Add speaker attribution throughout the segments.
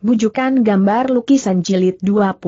Speaker 1: Bujukan gambar lukisan jilid 26.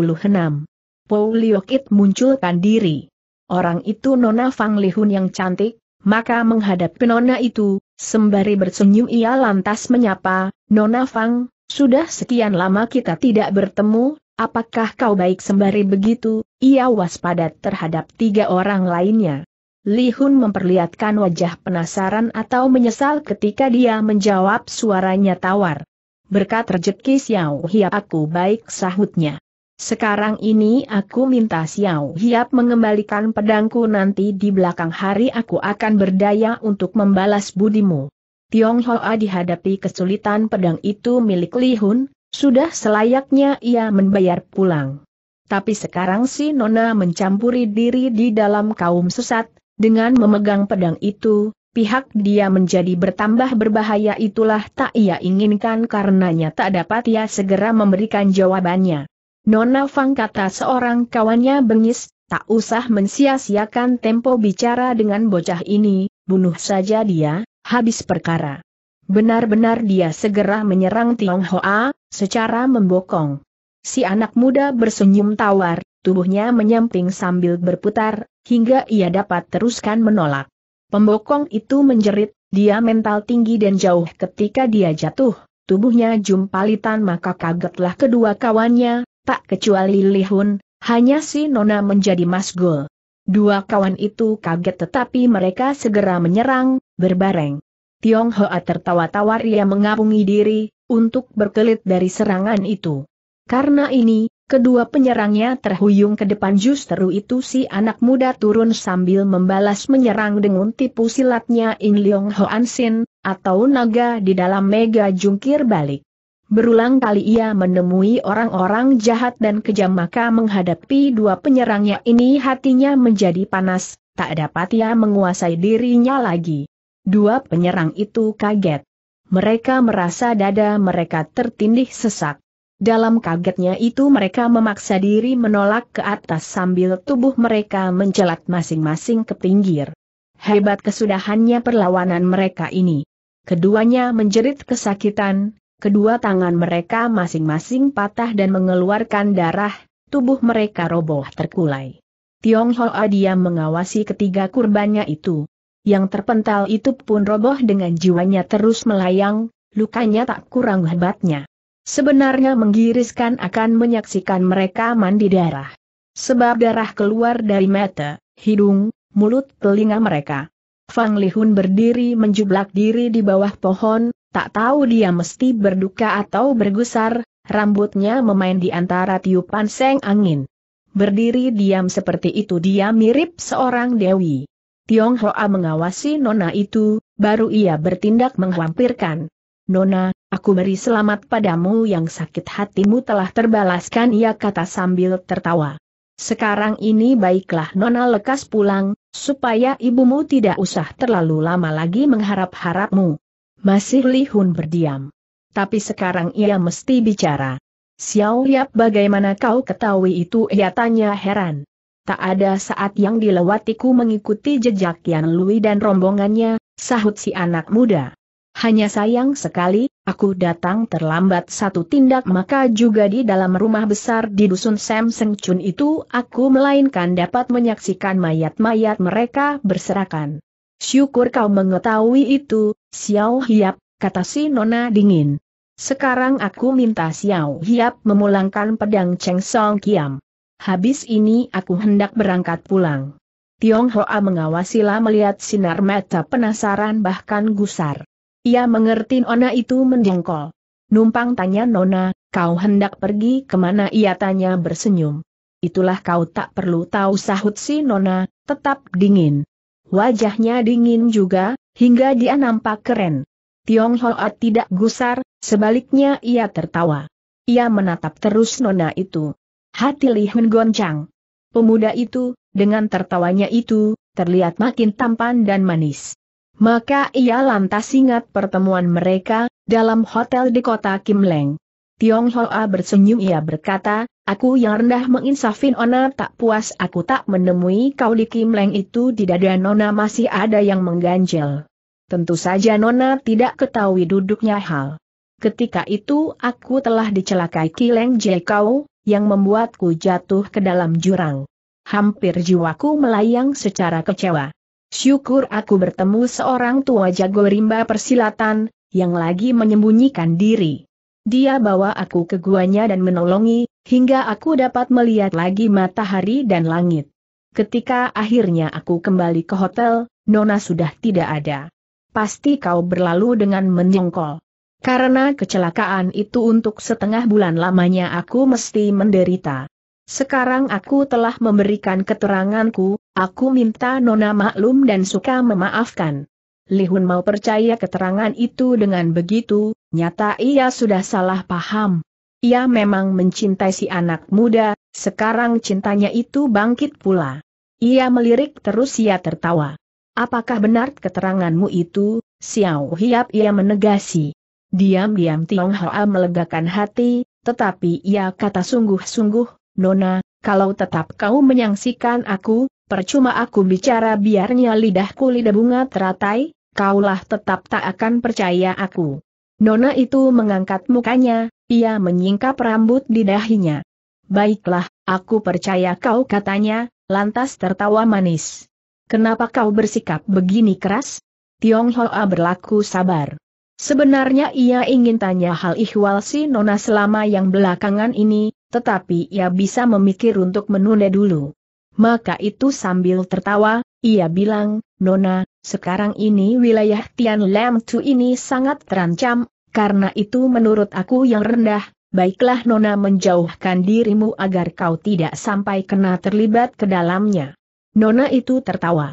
Speaker 1: Pou Liokit munculkan diri. Orang itu Nona Fang Lihun yang cantik, maka menghadapi Nona itu, sembari bersenyum ia lantas menyapa, Nona Fang, sudah sekian lama kita tidak bertemu, apakah kau baik sembari begitu, ia waspada terhadap tiga orang lainnya. Lihun memperlihatkan wajah penasaran atau menyesal ketika dia menjawab suaranya tawar berkat rezeki Xiao Hiap aku baik sahutnya. Sekarang ini aku minta Xiao Hiap mengembalikan pedangku nanti di belakang hari aku akan berdaya untuk membalas budimu. Tiong Hoa dihadapi kesulitan pedang itu milik Li Hun, sudah selayaknya ia membayar pulang. Tapi sekarang si Nona mencampuri diri di dalam kaum sesat, dengan memegang pedang itu, pihak dia menjadi bertambah berbahaya itulah tak ia inginkan karenanya tak dapat ia segera memberikan jawabannya. Nona Fang kata seorang kawannya bengis, tak usah mensia-siakan tempo bicara dengan bocah ini, bunuh saja dia, habis perkara. Benar-benar dia segera menyerang Tiong Hoa, secara membokong. Si anak muda bersenyum tawar, tubuhnya menyamping sambil berputar, hingga ia dapat teruskan menolak. Pembokong itu menjerit, dia mental tinggi dan jauh ketika dia jatuh, tubuhnya jumpalitan maka kagetlah kedua kawannya, tak kecuali Lihun, hanya si Nona menjadi masgul. Dua kawan itu kaget tetapi mereka segera menyerang, berbareng. Tiong Hoa tertawa-tawar ia mengapungi diri, untuk berkelit dari serangan itu. Karena ini, Kedua penyerangnya terhuyung ke depan justru itu si anak muda turun sambil membalas menyerang dengan tipu silatnya In Leong Hoan Sin, atau naga di dalam mega jungkir balik. Berulang kali ia menemui orang-orang jahat dan kejam maka menghadapi dua penyerangnya ini hatinya menjadi panas, tak dapat ia menguasai dirinya lagi. Dua penyerang itu kaget. Mereka merasa dada mereka tertindih sesak. Dalam kagetnya itu mereka memaksa diri menolak ke atas sambil tubuh mereka mencelat masing-masing ke pinggir. Hebat kesudahannya perlawanan mereka ini. Keduanya menjerit kesakitan, kedua tangan mereka masing-masing patah dan mengeluarkan darah, tubuh mereka roboh terkulai. Tiong Hoa Adia mengawasi ketiga kurbannya itu. Yang terpental itu pun roboh dengan jiwanya terus melayang, lukanya tak kurang hebatnya. Sebenarnya menggiriskan akan menyaksikan mereka mandi darah. Sebab darah keluar dari mata, hidung, mulut telinga mereka. Fang Lihun berdiri menjublak diri di bawah pohon, tak tahu dia mesti berduka atau bergusar, rambutnya memain di antara tiupan seng angin. Berdiri diam seperti itu dia mirip seorang dewi. Tiong Hoa mengawasi Nona itu, baru ia bertindak menghampirkan. Nona, Aku beri selamat padamu yang sakit hatimu telah terbalaskan ia kata sambil tertawa. Sekarang ini baiklah Nona lekas pulang, supaya ibumu tidak usah terlalu lama lagi mengharap-harapmu. Masih Li Hun berdiam. Tapi sekarang ia mesti bicara. Xiao Liap bagaimana kau ketahui itu ia tanya heran. Tak ada saat yang dilewatiku mengikuti jejak Yan Lui dan rombongannya, sahut si anak muda. Hanya sayang sekali, aku datang terlambat satu tindak maka juga di dalam rumah besar di dusun Sam Seng Chun itu aku melainkan dapat menyaksikan mayat-mayat mereka berserakan. Syukur kau mengetahui itu, Xiao Hiap, kata si Nona dingin. Sekarang aku minta Xiao Hiap memulangkan pedang Cheng Song Kiam. Habis ini aku hendak berangkat pulang. Tiong Hoa mengawasilah melihat sinar mata penasaran bahkan gusar. Ia mengerti Nona itu mendengkol. Numpang tanya Nona, kau hendak pergi kemana ia tanya bersenyum. Itulah kau tak perlu tahu sahut si Nona, tetap dingin. Wajahnya dingin juga, hingga dia nampak keren. Tiong Hoa tidak gusar, sebaliknya ia tertawa. Ia menatap terus Nona itu. Hati Li Hun goncang. Pemuda itu, dengan tertawanya itu, terlihat makin tampan dan manis. Maka ia lantas ingat pertemuan mereka, dalam hotel di kota Kim Leng. Tiong Hoa bersenyum ia berkata, aku yang rendah menginsafin Ona tak puas aku tak menemui kau di Kim Leng itu di dada Nona masih ada yang mengganjel. Tentu saja Nona tidak ketahui duduknya hal. Ketika itu aku telah dicelakai Kim Kileng Jekau, yang membuatku jatuh ke dalam jurang. Hampir jiwaku melayang secara kecewa. Syukur aku bertemu seorang tua jago rimba persilatan, yang lagi menyembunyikan diri. Dia bawa aku ke guanya dan menolongi, hingga aku dapat melihat lagi matahari dan langit. Ketika akhirnya aku kembali ke hotel, Nona sudah tidak ada. Pasti kau berlalu dengan menjengkol. Karena kecelakaan itu untuk setengah bulan lamanya aku mesti menderita. Sekarang aku telah memberikan keteranganku, aku minta Nona maklum dan suka memaafkan. Lihun mau percaya keterangan itu dengan begitu, nyata ia sudah salah paham. Ia memang mencintai si anak muda, sekarang cintanya itu bangkit pula. Ia melirik terus ia tertawa. Apakah benar keteranganmu itu, Xiao Hiap ia menegasi. Diam-diam Tiong Hoa melegakan hati, tetapi ia kata sungguh-sungguh, Nona, kalau tetap kau menyangsikan aku, percuma aku bicara biarnya lidahku lidah bunga teratai, kaulah tetap tak akan percaya aku. Nona itu mengangkat mukanya, ia menyingkap rambut di dahinya. Baiklah, aku percaya kau katanya, lantas tertawa manis. Kenapa kau bersikap begini keras? Hoa berlaku sabar. Sebenarnya ia ingin tanya hal ihwal si Nona selama yang belakangan ini, tetapi ia bisa memikir untuk menunda dulu. Maka itu sambil tertawa, ia bilang, Nona, sekarang ini wilayah Tian Lam Tu ini sangat terancam, karena itu menurut aku yang rendah, baiklah Nona menjauhkan dirimu agar kau tidak sampai kena terlibat ke dalamnya. Nona itu tertawa.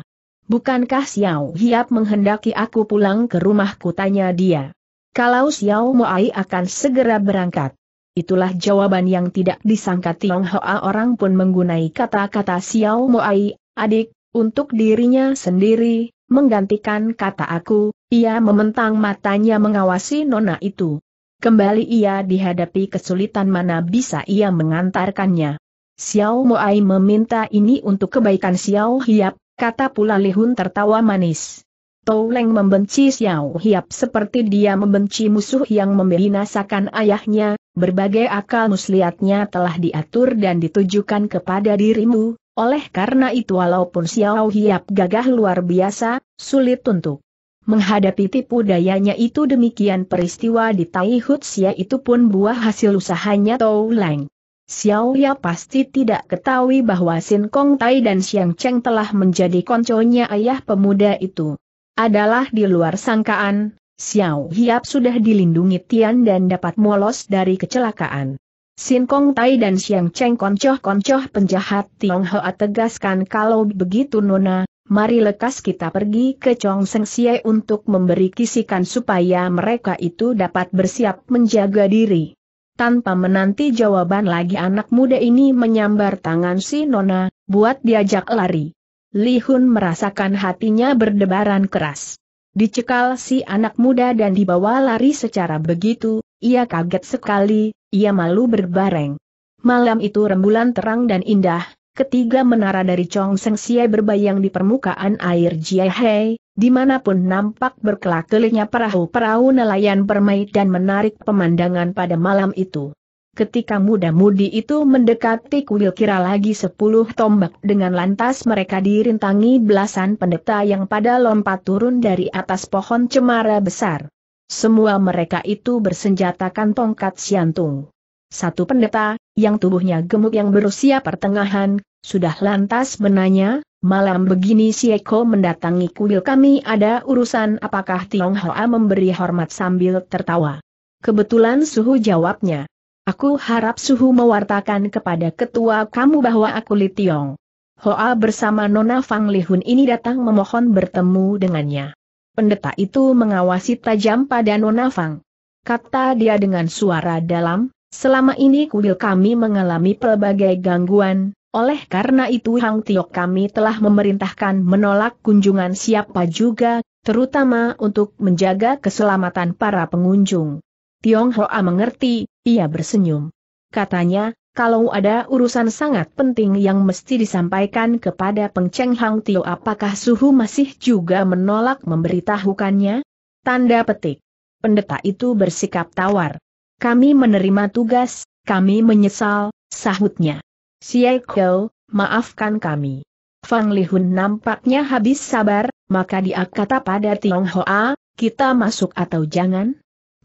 Speaker 1: Bukankah Xiao Hiap menghendaki aku pulang ke rumahku tanya dia. Kalau Xiao Moai akan segera berangkat. Itulah jawaban yang tidak disangka Tionghoa orang pun menggunai kata-kata Xiao Moai, adik, untuk dirinya sendiri, menggantikan kata aku, ia mementang matanya mengawasi nona itu. Kembali ia dihadapi kesulitan mana bisa ia mengantarkannya. Xiao Moai meminta ini untuk kebaikan Xiao Hiap, kata pula Lihun tertawa manis. Tou Leng membenci Xiao Hiap seperti dia membenci musuh yang membinasakan ayahnya, Berbagai akal muslihatnya telah diatur dan ditujukan kepada dirimu, oleh karena itu walaupun Xiao Hiap gagah luar biasa, sulit untuk menghadapi tipu dayanya itu demikian peristiwa di Tai Hutsia itu pun buah hasil usahanya Tou Leng. Xiao Ya pasti tidak ketahui bahwa Sin Kong Tai dan Xiang Cheng telah menjadi konconya ayah pemuda itu. Adalah di luar sangkaan, Xiao Hiap sudah dilindungi Tian dan dapat molos dari kecelakaan. Sin Kong Tai dan Xiang Cheng koncoh-koncoh penjahat Tionghoa tegaskan kalau begitu Nona, mari lekas kita pergi ke Chong Seng Xie untuk memberi kisikan supaya mereka itu dapat bersiap menjaga diri. Tanpa menanti jawaban lagi anak muda ini menyambar tangan si Nona, buat diajak lari. Li Hun merasakan hatinya berdebaran keras. Dicekal si anak muda dan dibawa lari secara begitu, ia kaget sekali, ia malu berbareng. Malam itu rembulan terang dan indah, ketiga menara dari Chong Seng Xie berbayang di permukaan air Jiehei, dimanapun nampak berkelak-keliknya perahu-perahu nelayan permai dan menarik pemandangan pada malam itu. Ketika muda-mudi itu mendekati kuil kira lagi sepuluh tombak dengan lantas mereka dirintangi belasan pendeta yang pada lompat turun dari atas pohon cemara besar. Semua mereka itu bersenjatakan tongkat siantung. Satu pendeta, yang tubuhnya gemuk yang berusia pertengahan, sudah lantas menanya, malam begini si Eko mendatangi kuil kami ada urusan apakah Tionghoa memberi hormat sambil tertawa. Kebetulan suhu jawabnya. Aku harap suhu mewartakan kepada ketua kamu bahwa aku Li Tiong. Hoa bersama Nona Fang Lihun ini datang memohon bertemu dengannya. Pendeta itu mengawasi tajam pada Nona Fang. Kata dia dengan suara dalam, selama ini kuil kami mengalami pelbagai gangguan, oleh karena itu Hang Tiok kami telah memerintahkan menolak kunjungan siapa juga, terutama untuk menjaga keselamatan para pengunjung. Tiong Hoa mengerti, ia bersenyum. Katanya, kalau ada urusan sangat penting yang mesti disampaikan kepada Peng Cheng Hang Tio apakah Suhu masih juga menolak memberitahukannya? Tanda petik. Pendeta itu bersikap tawar. Kami menerima tugas, kami menyesal, sahutnya. Siai Kou, maafkan kami. Fang Lihun nampaknya habis sabar, maka dia kata pada Tiong Hoa, kita masuk atau jangan?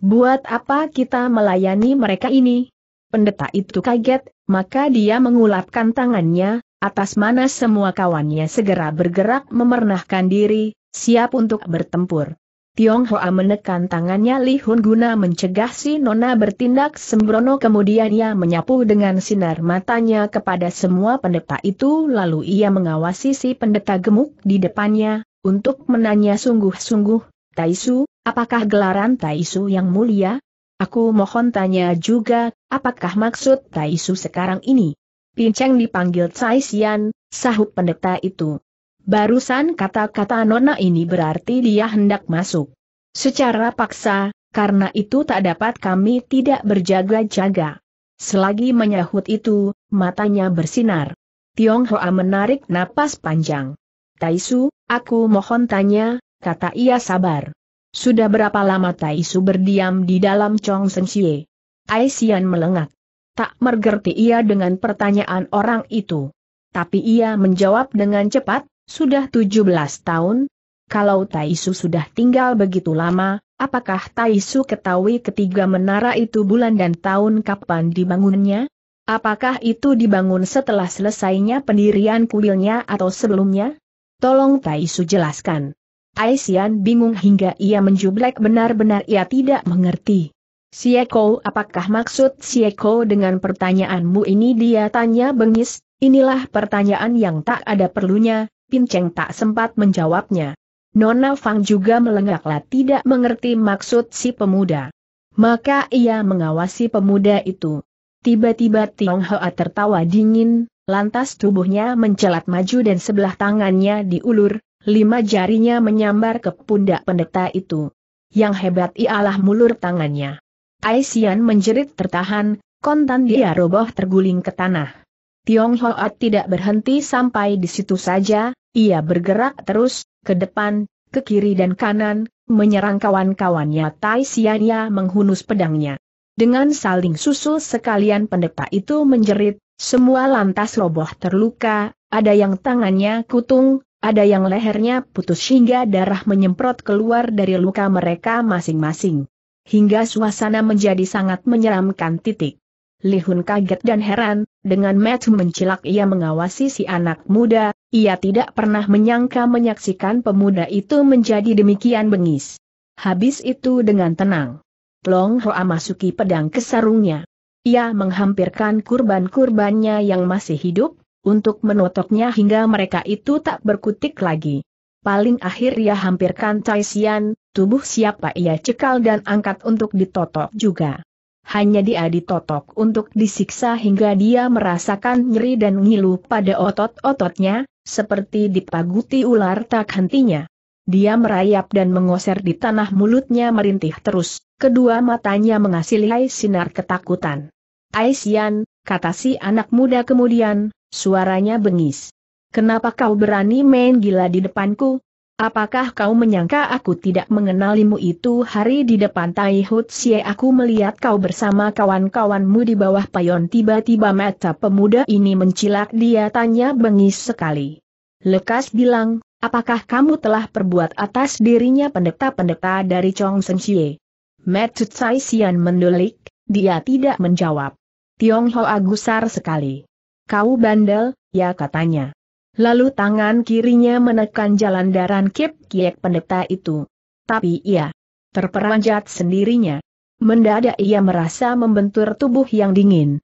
Speaker 1: Buat apa kita melayani mereka ini? Pendeta itu kaget, maka dia mengulapkan tangannya, atas mana semua kawannya segera bergerak memernahkan diri, siap untuk bertempur. Tiong Hoa menekan tangannya Li Hun guna mencegah si Nona bertindak sembrono kemudian ia menyapu dengan sinar matanya kepada semua pendeta itu lalu ia mengawasi si pendeta gemuk di depannya, untuk menanya sungguh-sungguh, Taisu, apakah gelaran Taisu yang mulia? Aku mohon tanya juga, apakah maksud Taisu sekarang ini? Pinceng dipanggil Cai Xian, sahut pendeta itu. Barusan kata-kata nona ini berarti dia hendak masuk. Secara paksa, karena itu tak dapat kami tidak berjaga-jaga. Selagi menyahut itu, matanya bersinar. Tionghoa menarik napas panjang. Taisu, aku mohon tanya, kata ia sabar. Sudah berapa lama Taisu berdiam di dalam Chong Seng Xie? melengat. melengak. Tak mengerti ia dengan pertanyaan orang itu. Tapi ia menjawab dengan cepat, sudah 17 tahun. Kalau Taisu sudah tinggal begitu lama, apakah Taisu ketahui ketiga menara itu bulan dan tahun kapan dibangunnya? Apakah itu dibangun setelah selesainya pendirian kuilnya atau sebelumnya? Tolong Taisu jelaskan. Aisian bingung hingga ia menjublek benar-benar ia tidak mengerti. Sieko apakah maksud Sieko dengan pertanyaanmu ini dia tanya bengis, inilah pertanyaan yang tak ada perlunya, Pinceng tak sempat menjawabnya. Nona Fang juga melengaklah tidak mengerti maksud si pemuda. Maka ia mengawasi pemuda itu. Tiba-tiba Tiong Hoa tertawa dingin, lantas tubuhnya mencelat maju dan sebelah tangannya diulur, lima jarinya menyambar ke pundak pendeta itu. Yang hebat ialah mulur tangannya. Aisian menjerit tertahan, kontan dia roboh terguling ke tanah. Tiong Hoat tidak berhenti sampai di situ saja, ia bergerak terus, ke depan, ke kiri dan kanan, menyerang kawan-kawannya Tai Siania menghunus pedangnya. Dengan saling susul sekalian pendeta itu menjerit, semua lantas roboh terluka, ada yang tangannya kutung, ada yang lehernya putus hingga darah menyemprot keluar dari luka mereka masing-masing. Hingga suasana menjadi sangat menyeramkan titik. Lihun kaget dan heran, dengan match mencilak ia mengawasi si anak muda, ia tidak pernah menyangka menyaksikan pemuda itu menjadi demikian bengis. Habis itu dengan tenang. Long Hoa masuki pedang ke sarungnya. Ia menghampirkan kurban-kurbannya yang masih hidup, untuk menotoknya hingga mereka itu tak berkutik lagi. Paling akhir ia hampirkan Xian, tubuh siapa ia cekal dan angkat untuk ditotok juga. Hanya dia ditotok untuk disiksa hingga dia merasakan nyeri dan ngilu pada otot-ototnya, seperti dipaguti ular tak hentinya. Dia merayap dan mengoser di tanah mulutnya merintih terus, kedua matanya menghasilkan sinar ketakutan. Aisyan, kata si anak muda kemudian, Suaranya bengis. Kenapa kau berani main gila di depanku? Apakah kau menyangka aku tidak mengenalimu itu hari di depan Tai Hut Sie aku melihat kau bersama kawan-kawanmu di bawah payon tiba-tiba mata pemuda ini mencilak dia tanya bengis sekali. Lekas bilang, apakah kamu telah perbuat atas dirinya pendeta-pendeta dari Chong Seng Sie? Matut Sai Sian mendulik, dia tidak menjawab. Tiong Tionghoa gusar sekali. Kau bandel, ya katanya. Lalu tangan kirinya menekan jalan daran Kip Kiek pendeta itu. Tapi ia terperanjat sendirinya. Mendadak ia merasa membentur tubuh yang dingin.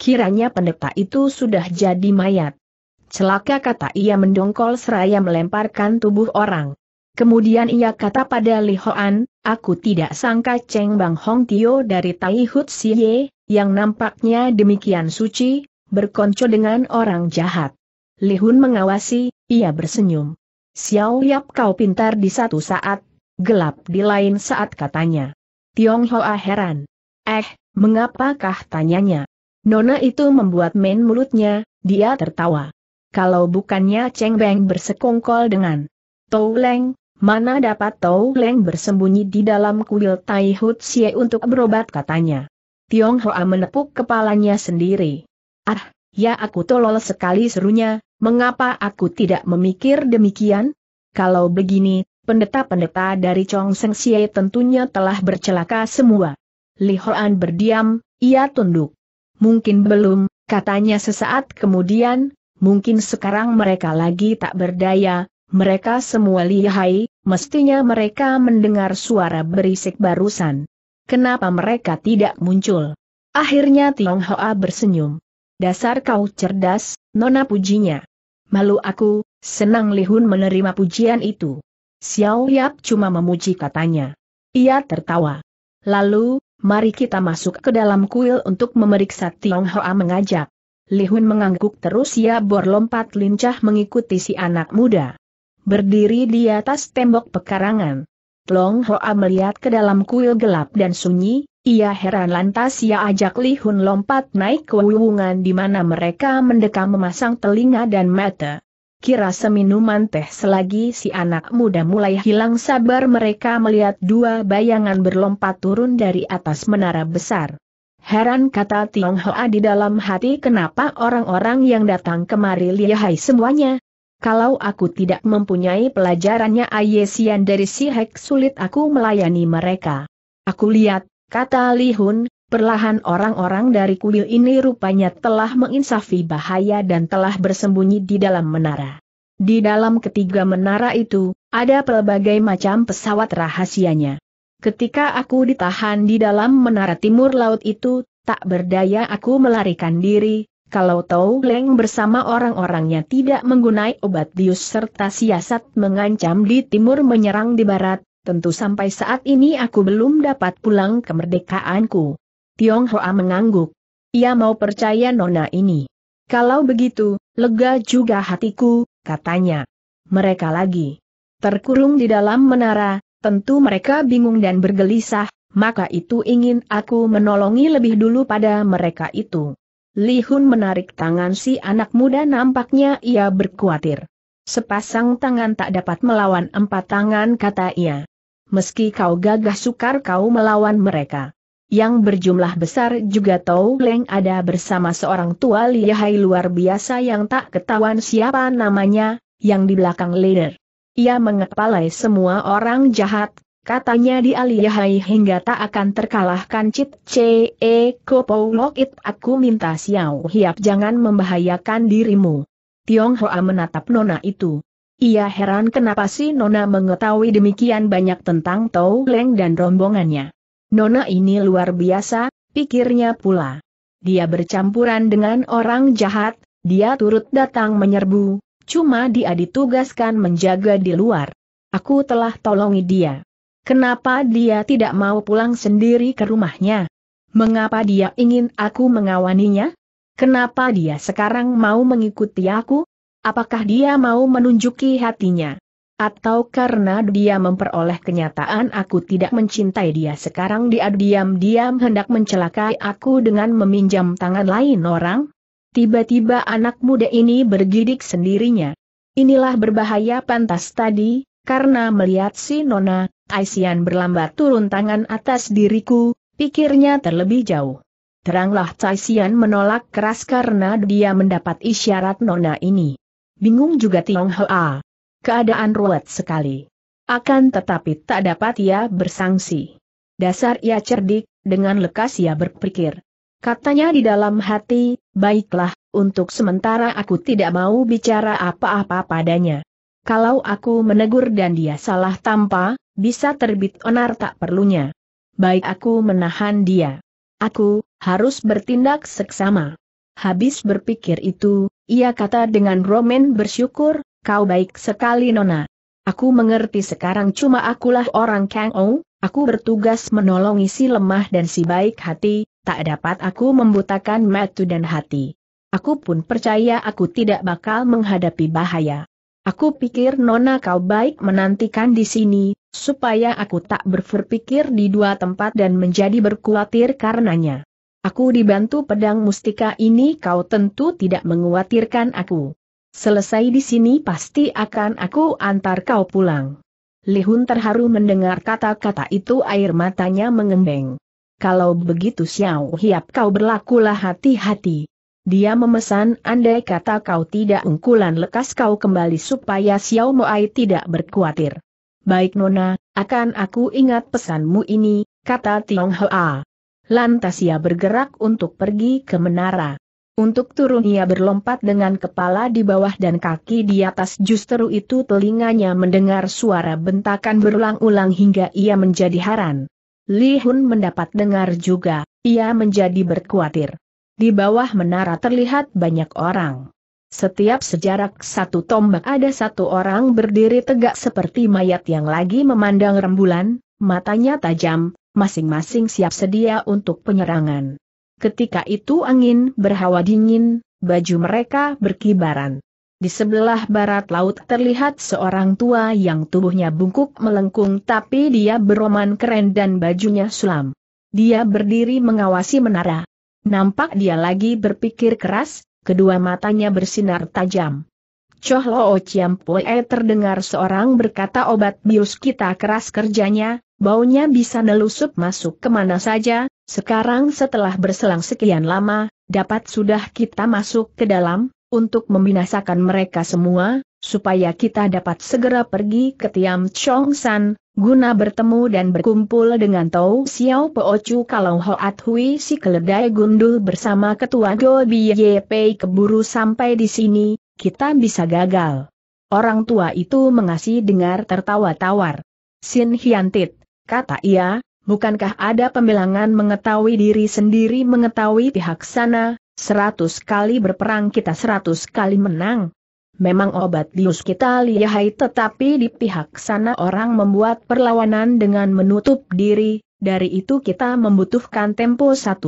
Speaker 1: Kiranya pendeta itu sudah jadi mayat. Celaka kata ia mendongkol seraya melemparkan tubuh orang. Kemudian ia kata pada Li Hoan, aku tidak sangka Cheng Bang Hong Tio dari Tai Hut Siye, yang nampaknya demikian suci, berkonco dengan orang jahat. Li Hun mengawasi, ia bersenyum. Xiao Yap kau pintar di satu saat, gelap di lain saat katanya. Tiong Hoa heran. Eh, mengapakah tanyanya? Nona itu membuat main mulutnya, dia tertawa. Kalau bukannya Cheng Beng bersekongkol dengan Tou Leng, mana dapat Tou Leng bersembunyi di dalam kuil Tai Hut Xie untuk berobat katanya. Tiong Hoa menepuk kepalanya sendiri. Ah, ya aku tolol sekali serunya, mengapa aku tidak memikir demikian? Kalau begini, pendeta-pendeta dari Chong Seng Xie tentunya telah bercelaka semua. Li Hoan berdiam, ia tunduk. Mungkin belum, katanya sesaat kemudian, mungkin sekarang mereka lagi tak berdaya, mereka semua lihai, mestinya mereka mendengar suara berisik barusan. Kenapa mereka tidak muncul? Akhirnya Tiong Hoa bersenyum. Dasar kau cerdas, nona pujinya. Malu aku, senang Lihun menerima pujian itu. Xiao Yap cuma memuji katanya. Ia tertawa. Lalu, mari kita masuk ke dalam kuil untuk memeriksa Tiong Hoa mengajak. Lihun mengangguk terus ia berlompat lincah mengikuti si anak muda. Berdiri di atas tembok pekarangan. Long Hoa melihat ke dalam kuil gelap dan sunyi, ia heran lantas ia ajak Li Hun lompat naik ke wuhungan di mana mereka mendekam memasang telinga dan mata. Kira seminuman teh selagi si anak muda mulai hilang sabar mereka melihat dua bayangan berlompat turun dari atas menara besar. Heran kata Tionghoa di dalam hati kenapa orang-orang yang datang kemari lihai semuanya. Kalau aku tidak mempunyai pelajarannya Ayesian dari si Hek sulit aku melayani mereka. Aku lihat Kata Li Hun, perlahan orang-orang dari kuil ini rupanya telah menginsafi bahaya dan telah bersembunyi di dalam menara. Di dalam ketiga menara itu, ada pelbagai macam pesawat rahasianya. Ketika aku ditahan di dalam menara timur laut itu, tak berdaya aku melarikan diri, kalau Tau Leng bersama orang-orangnya tidak menggunai obat bius serta siasat mengancam di timur menyerang di barat, tentu sampai saat ini aku belum dapat pulang kemerdekaanku. Hoa mengangguk. Ia mau percaya nona ini. Kalau begitu, lega juga hatiku, katanya. Mereka lagi. Terkurung di dalam menara, tentu mereka bingung dan bergelisah, maka itu ingin aku menolongi lebih dulu pada mereka itu. Li Hun menarik tangan si anak muda nampaknya ia berkhawatir. Sepasang tangan tak dapat melawan empat tangan kata ia meski kau gagah sukar kau melawan mereka. Yang berjumlah besar juga Tau Leng ada bersama seorang tua lihai luar biasa yang tak ketahuan siapa namanya, yang di belakang leader. Ia mengepalai semua orang jahat, katanya di lihai hingga tak akan terkalahkan Cit Ce Kopo it aku minta Xiao Hiap jangan membahayakan dirimu. Tiong Hoa menatap nona itu. Ia heran kenapa si Nona mengetahui demikian banyak tentang Tau Leng dan rombongannya. Nona ini luar biasa, pikirnya pula. Dia bercampuran dengan orang jahat, dia turut datang menyerbu, cuma dia ditugaskan menjaga di luar. Aku telah tolongi dia. Kenapa dia tidak mau pulang sendiri ke rumahnya? Mengapa dia ingin aku mengawaninya? Kenapa dia sekarang mau mengikuti aku? Apakah dia mau menunjuki hatinya? Atau karena dia memperoleh kenyataan aku tidak mencintai dia sekarang dia diam-diam hendak mencelakai aku dengan meminjam tangan lain orang? Tiba-tiba anak muda ini bergidik sendirinya. Inilah berbahaya pantas tadi, karena melihat si Nona, Aisian berlambat turun tangan atas diriku, pikirnya terlebih jauh. Teranglah Caisian menolak keras karena dia mendapat isyarat Nona ini. Bingung juga Tiong Hoa. Keadaan ruwet sekali. Akan tetapi tak dapat ia bersangsi. Dasar ia cerdik, dengan lekas ia berpikir. Katanya di dalam hati, baiklah, untuk sementara aku tidak mau bicara apa-apa padanya. Kalau aku menegur dan dia salah tanpa, bisa terbit onar tak perlunya. Baik aku menahan dia. Aku, harus bertindak seksama. Habis berpikir itu, ia kata dengan Roman bersyukur, kau baik sekali Nona. Aku mengerti sekarang cuma akulah orang Kang Ou, aku bertugas menolongi si lemah dan si baik hati, tak dapat aku membutakan mata dan hati. Aku pun percaya aku tidak bakal menghadapi bahaya. Aku pikir Nona kau baik menantikan di sini, supaya aku tak berpikir di dua tempat dan menjadi berkuatir karenanya. Aku dibantu pedang mustika ini kau tentu tidak menguatirkan aku. Selesai di sini pasti akan aku antar kau pulang. Lihun terharu mendengar kata-kata itu air matanya mengembeng. Kalau begitu Xiao Hiap kau berlakulah hati-hati. Dia memesan andai kata kau tidak ungkulan lekas kau kembali supaya Xiao Moai tidak berkuatir. Baik Nona, akan aku ingat pesanmu ini, kata Tiong Hoa. Lantas ia bergerak untuk pergi ke menara. Untuk turun ia berlompat dengan kepala di bawah dan kaki di atas justru itu telinganya mendengar suara bentakan berulang-ulang hingga ia menjadi haran. Li Hun mendapat dengar juga, ia menjadi berkuatir. Di bawah menara terlihat banyak orang. Setiap sejarak satu tombak ada satu orang berdiri tegak seperti mayat yang lagi memandang rembulan, matanya tajam, masing-masing siap sedia untuk penyerangan. Ketika itu angin berhawa dingin, baju mereka berkibaran. Di sebelah barat laut terlihat seorang tua yang tubuhnya bungkuk melengkung tapi dia beroman keren dan bajunya sulam. Dia berdiri mengawasi menara. Nampak dia lagi berpikir keras, kedua matanya bersinar tajam. Choh Loo Chiam terdengar seorang berkata obat bius kita keras kerjanya, Baunya bisa nelusup masuk kemana saja, sekarang setelah berselang sekian lama, dapat sudah kita masuk ke dalam, untuk membinasakan mereka semua, supaya kita dapat segera pergi ke Tiam Chong San, guna bertemu dan berkumpul dengan Tau Xiao Po Chu kalau Hoat Hui si keledai gundul bersama ketua Go Pei keburu sampai di sini, kita bisa gagal. Orang tua itu mengasih dengar tertawa tawar. Sin Hyantit kata ia, bukankah ada pembilangan mengetahui diri sendiri mengetahui pihak sana, seratus kali berperang kita seratus kali menang. Memang obat dius kita lihai tetapi di pihak sana orang membuat perlawanan dengan menutup diri, dari itu kita membutuhkan tempo 1-2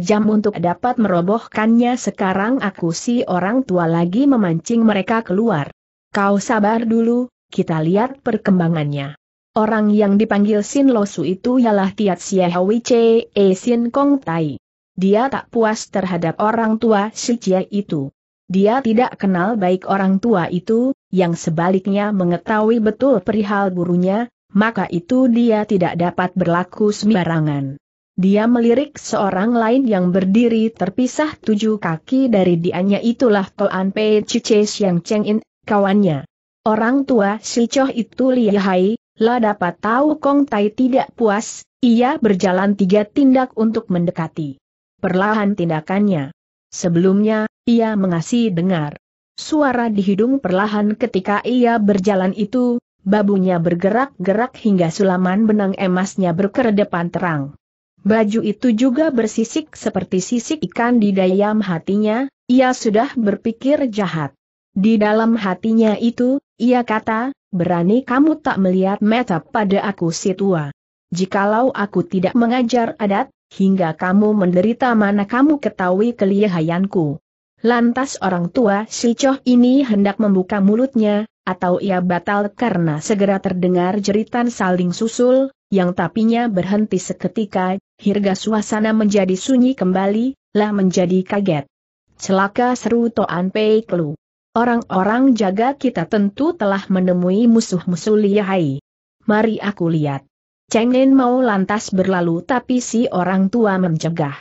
Speaker 1: jam untuk dapat merobohkannya sekarang aku si orang tua lagi memancing mereka keluar. Kau sabar dulu, kita lihat perkembangannya. Orang yang dipanggil Sin Losu itu ialah Tiat Siehawi Che E Sin Kong Tai. Dia tak puas terhadap orang tua si Chie itu. Dia tidak kenal baik orang tua itu, yang sebaliknya mengetahui betul perihal gurunya, maka itu dia tidak dapat berlaku sembarangan. Dia melirik seorang lain yang berdiri terpisah tujuh kaki dari dianya itulah Toan Pei Cice yang Cheng In, kawannya. Orang tua si Choh itu lihai, lah dapat tahu Kong Tai tidak puas, ia berjalan tiga tindak untuk mendekati. Perlahan tindakannya. Sebelumnya, ia mengasih dengar. Suara di hidung perlahan ketika ia berjalan itu, babunya bergerak-gerak hingga sulaman benang emasnya berkeredepan terang. Baju itu juga bersisik seperti sisik ikan di dayam hatinya, ia sudah berpikir jahat. Di dalam hatinya itu, ia kata, berani kamu tak melihat meta pada aku si tua. Jikalau aku tidak mengajar adat, hingga kamu menderita mana kamu ketahui kelihayanku. Lantas orang tua si coh ini hendak membuka mulutnya, atau ia batal karena segera terdengar jeritan saling susul, yang tapinya berhenti seketika, hingga suasana menjadi sunyi kembali, lah menjadi kaget. Celaka seru Toan Pei Klu. Orang-orang jaga kita tentu telah menemui musuh-musuh lihai. Mari aku lihat. Cengen mau lantas berlalu tapi si orang tua mencegah.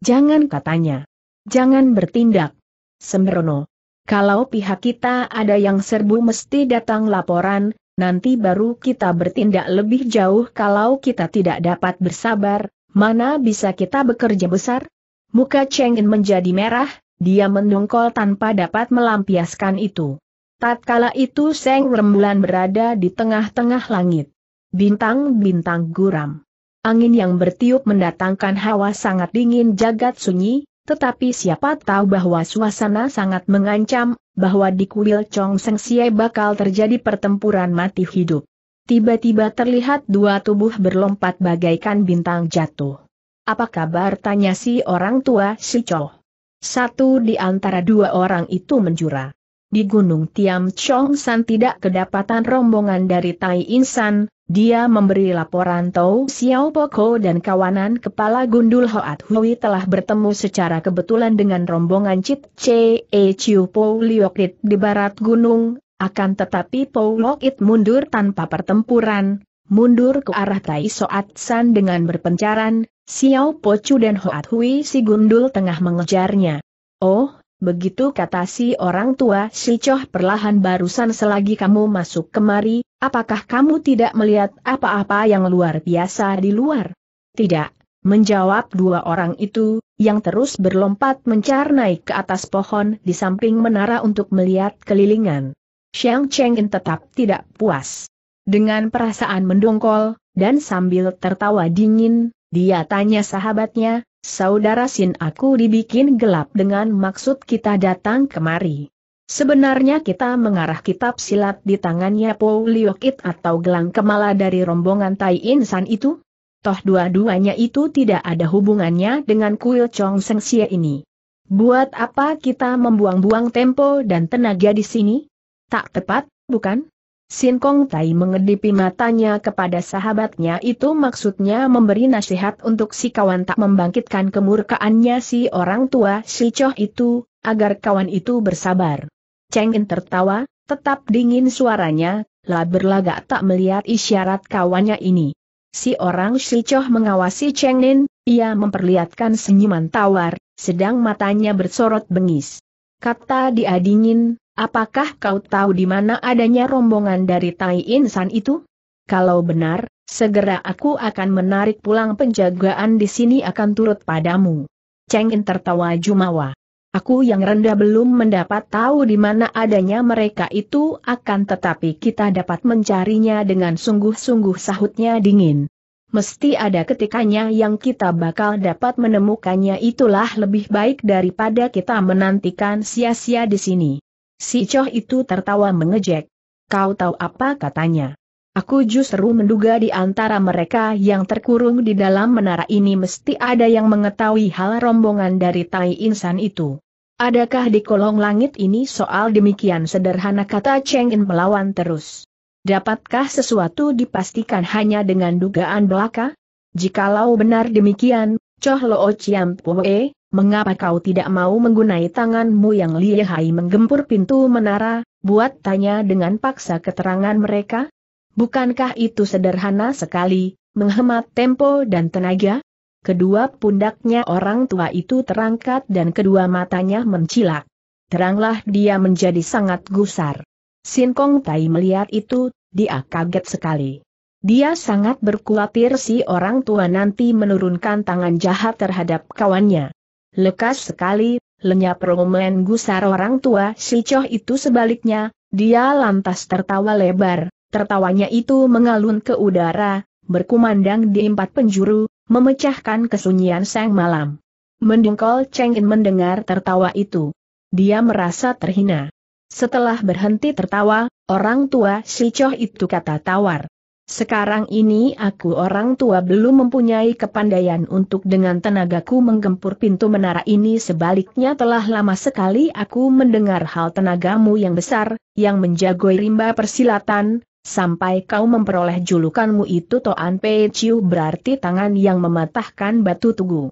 Speaker 1: Jangan katanya. Jangan bertindak. Sembrono. Kalau pihak kita ada yang serbu mesti datang laporan, nanti baru kita bertindak lebih jauh kalau kita tidak dapat bersabar, mana bisa kita bekerja besar? Muka Cengen menjadi merah, dia mendongkol tanpa dapat melampiaskan itu. Tatkala itu Seng Rembulan berada di tengah-tengah langit. Bintang-bintang guram. Angin yang bertiup mendatangkan hawa sangat dingin jagat sunyi, tetapi siapa tahu bahwa suasana sangat mengancam, bahwa di kuil Chong Seng Xie bakal terjadi pertempuran mati hidup. Tiba-tiba terlihat dua tubuh berlompat bagaikan bintang jatuh. Apa kabar tanya si orang tua si Choh. Satu di antara dua orang itu menjura. Di Gunung Tiam Chong San tidak kedapatan rombongan dari Tai Insan, dia memberi laporan Tau Xiao Poko dan kawanan kepala gundul Hoat Hui telah bertemu secara kebetulan dengan rombongan Cit Che E Chiu Po Liokit di barat gunung, akan tetapi Po Lokit mundur tanpa pertempuran, mundur ke arah Tai Soat San dengan berpencaran, Xiao Pocu dan Hoat Hui si gundul tengah mengejarnya. Oh, begitu kata si orang tua si Choh perlahan barusan selagi kamu masuk kemari, apakah kamu tidak melihat apa-apa yang luar biasa di luar? Tidak, menjawab dua orang itu, yang terus berlompat mencar naik ke atas pohon di samping menara untuk melihat kelilingan. Xiang Chengin tetap tidak puas. Dengan perasaan mendongkol, dan sambil tertawa dingin, dia tanya sahabatnya, saudara Sin aku dibikin gelap dengan maksud kita datang kemari. Sebenarnya kita mengarah kitab silat di tangannya Po Liokit atau gelang kemala dari rombongan Tai Insan itu? Toh dua-duanya itu tidak ada hubungannya dengan kuil Chong Seng Xie ini. Buat apa kita membuang-buang tempo dan tenaga di sini? Tak tepat, bukan? Sin Kong Tai mengedipi matanya kepada sahabatnya itu maksudnya memberi nasihat untuk si kawan tak membangkitkan kemurkaannya si orang tua si Choh itu, agar kawan itu bersabar. Cheng In tertawa, tetap dingin suaranya, lah berlagak tak melihat isyarat kawannya ini. Si orang si Choh mengawasi Cheng In, ia memperlihatkan senyuman tawar, sedang matanya bersorot bengis. Kata dia dingin, Apakah kau tahu di mana adanya rombongan dari Tai Insan itu? Kalau benar, segera aku akan menarik pulang penjagaan di sini akan turut padamu. Cheng In tertawa jumawa. Aku yang rendah belum mendapat tahu di mana adanya mereka itu akan tetapi kita dapat mencarinya dengan sungguh-sungguh sahutnya dingin. Mesti ada ketikanya yang kita bakal dapat menemukannya itulah lebih baik daripada kita menantikan sia-sia di sini. Si Choh itu tertawa mengejek. Kau tahu apa katanya? Aku justru menduga di antara mereka yang terkurung di dalam menara ini mesti ada yang mengetahui hal rombongan dari Tai Insan itu. Adakah di kolong langit ini soal demikian sederhana kata Cheng In melawan terus? Dapatkah sesuatu dipastikan hanya dengan dugaan belaka? Jikalau benar demikian, Choh Loo Chiam Pue, Mengapa kau tidak mau menggunai tanganmu yang lihai menggempur pintu menara, buat tanya dengan paksa keterangan mereka? Bukankah itu sederhana sekali, menghemat tempo dan tenaga? Kedua pundaknya orang tua itu terangkat dan kedua matanya mencilak. Teranglah dia menjadi sangat gusar. Sin Kong Tai melihat itu, dia kaget sekali. Dia sangat berkhawatir si orang tua nanti menurunkan tangan jahat terhadap kawannya. Lekas sekali, lenyap romen gusar orang tua si Choh itu sebaliknya, dia lantas tertawa lebar, tertawanya itu mengalun ke udara, berkumandang di empat penjuru, memecahkan kesunyian sang malam. mendungkol Cheng mendengar tertawa itu. Dia merasa terhina. Setelah berhenti tertawa, orang tua si Choh itu kata tawar. Sekarang ini aku orang tua belum mempunyai kepandaian untuk dengan tenagaku menggempur pintu menara ini sebaliknya telah lama sekali aku mendengar hal tenagamu yang besar, yang menjagoi rimba persilatan, sampai kau memperoleh julukanmu itu Toan Pei Chiu berarti tangan yang mematahkan batu tugu.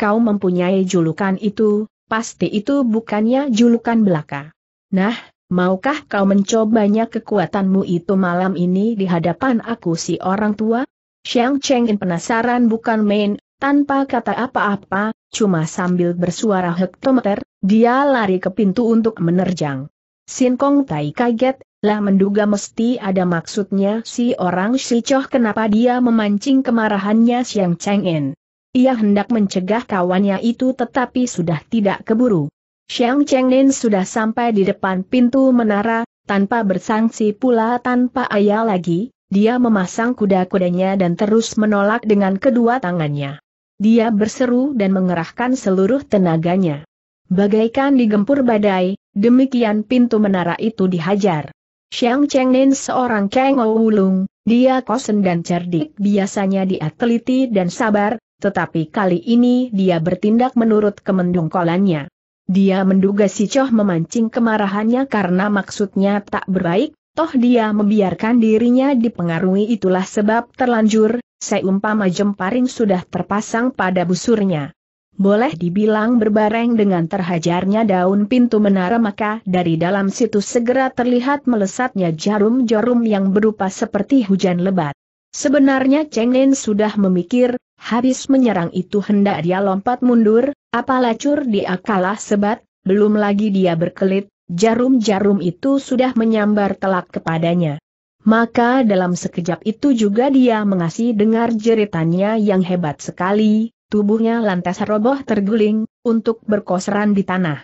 Speaker 1: Kau mempunyai julukan itu, pasti itu bukannya julukan belaka. Nah, maukah kau mencobanya kekuatanmu itu malam ini di hadapan aku si orang tua? Xiang Chengin penasaran bukan main, tanpa kata apa-apa, cuma sambil bersuara hektometer, dia lari ke pintu untuk menerjang. Sin Kong Tai kaget, lah menduga mesti ada maksudnya si orang si Choh kenapa dia memancing kemarahannya Xiang Chengin. Ia hendak mencegah kawannya itu tetapi sudah tidak keburu. Xiang Chengnin sudah sampai di depan pintu menara, tanpa bersangsi pula tanpa ayah lagi, dia memasang kuda-kudanya dan terus menolak dengan kedua tangannya. Dia berseru dan mengerahkan seluruh tenaganya. Bagaikan digempur badai, demikian pintu menara itu dihajar. Xiang Chengnin seorang Kang Wulung, dia kosen dan cerdik biasanya dia teliti dan sabar, tetapi kali ini dia bertindak menurut kemendungkolannya. Dia menduga si Choh memancing kemarahannya karena maksudnya tak berbaik, toh dia membiarkan dirinya dipengaruhi itulah sebab terlanjur, seumpama jemparing sudah terpasang pada busurnya. Boleh dibilang berbareng dengan terhajarnya daun pintu menara maka dari dalam situ segera terlihat melesatnya jarum-jarum yang berupa seperti hujan lebat. Sebenarnya Cheng Lin sudah memikir, habis menyerang itu hendak dia lompat mundur, apa lacur dia kalah sebat, belum lagi dia berkelit, jarum-jarum itu sudah menyambar telak kepadanya. Maka dalam sekejap itu juga dia mengasih dengar jeritannya yang hebat sekali, tubuhnya lantas roboh terguling, untuk berkosran di tanah.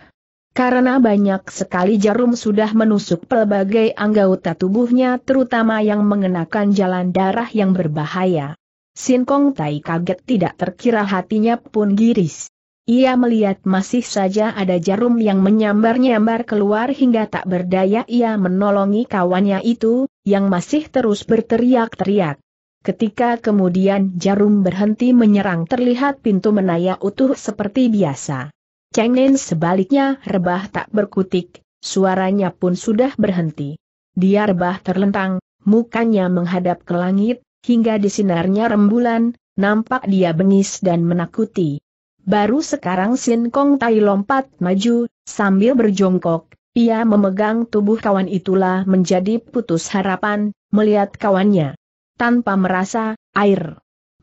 Speaker 1: Karena banyak sekali jarum sudah menusuk pelbagai anggota tubuhnya terutama yang mengenakan jalan darah yang berbahaya. Sinkong Tai kaget tidak terkira hatinya pun giris. Ia melihat masih saja ada jarum yang menyambar-nyambar keluar hingga tak berdaya ia menolongi kawannya itu, yang masih terus berteriak-teriak. Ketika kemudian jarum berhenti menyerang terlihat pintu menaya utuh seperti biasa. Nen sebaliknya rebah tak berkutik, suaranya pun sudah berhenti. Dia rebah terlentang, mukanya menghadap ke langit, hingga di sinarnya rembulan, nampak dia bengis dan menakuti. Baru sekarang Sin Kong Tai lompat maju, sambil berjongkok, ia memegang tubuh kawan itulah menjadi putus harapan, melihat kawannya. Tanpa merasa, air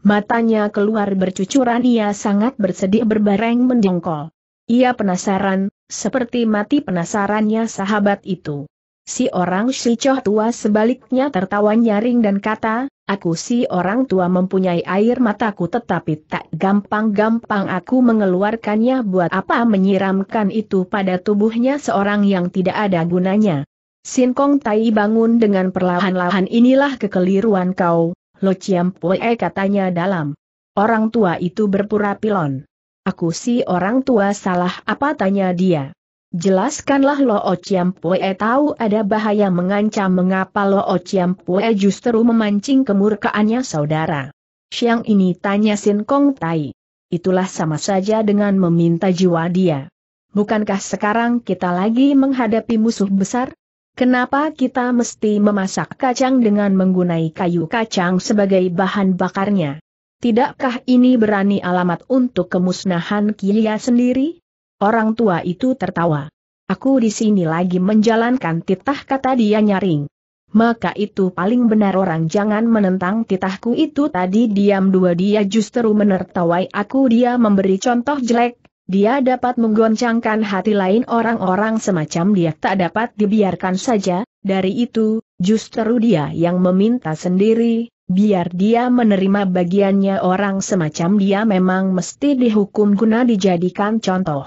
Speaker 1: matanya keluar bercucuran ia sangat bersedih berbareng mendongkol. Ia penasaran, seperti mati penasarannya sahabat itu. Si orang si coh tua sebaliknya tertawa nyaring dan kata, aku si orang tua mempunyai air mataku tetapi tak gampang-gampang aku mengeluarkannya buat apa menyiramkan itu pada tubuhnya seorang yang tidak ada gunanya. Sin Kong Tai bangun dengan perlahan-lahan inilah kekeliruan kau, Lo ciam Pue katanya dalam. Orang tua itu berpura pilon. Aku si orang tua salah apa tanya dia. Jelaskanlah Lo Ociam Pue eh, tahu ada bahaya mengancam mengapa Lo Ociam Pue justru memancing kemurkaannya saudara. Siang ini tanya Sin Kong Tai. Itulah sama saja dengan meminta jiwa dia. Bukankah sekarang kita lagi menghadapi musuh besar? Kenapa kita mesti memasak kacang dengan menggunai kayu kacang sebagai bahan bakarnya? Tidakkah ini berani alamat untuk kemusnahan Kia sendiri? Orang tua itu tertawa. Aku di sini lagi menjalankan titah kata dia nyaring. Maka itu paling benar orang jangan menentang titahku itu tadi diam dua dia justru menertawai aku dia memberi contoh jelek, dia dapat menggoncangkan hati lain orang-orang semacam dia tak dapat dibiarkan saja, dari itu, justru dia yang meminta sendiri, biar dia menerima bagiannya orang semacam dia memang mesti dihukum guna dijadikan contoh.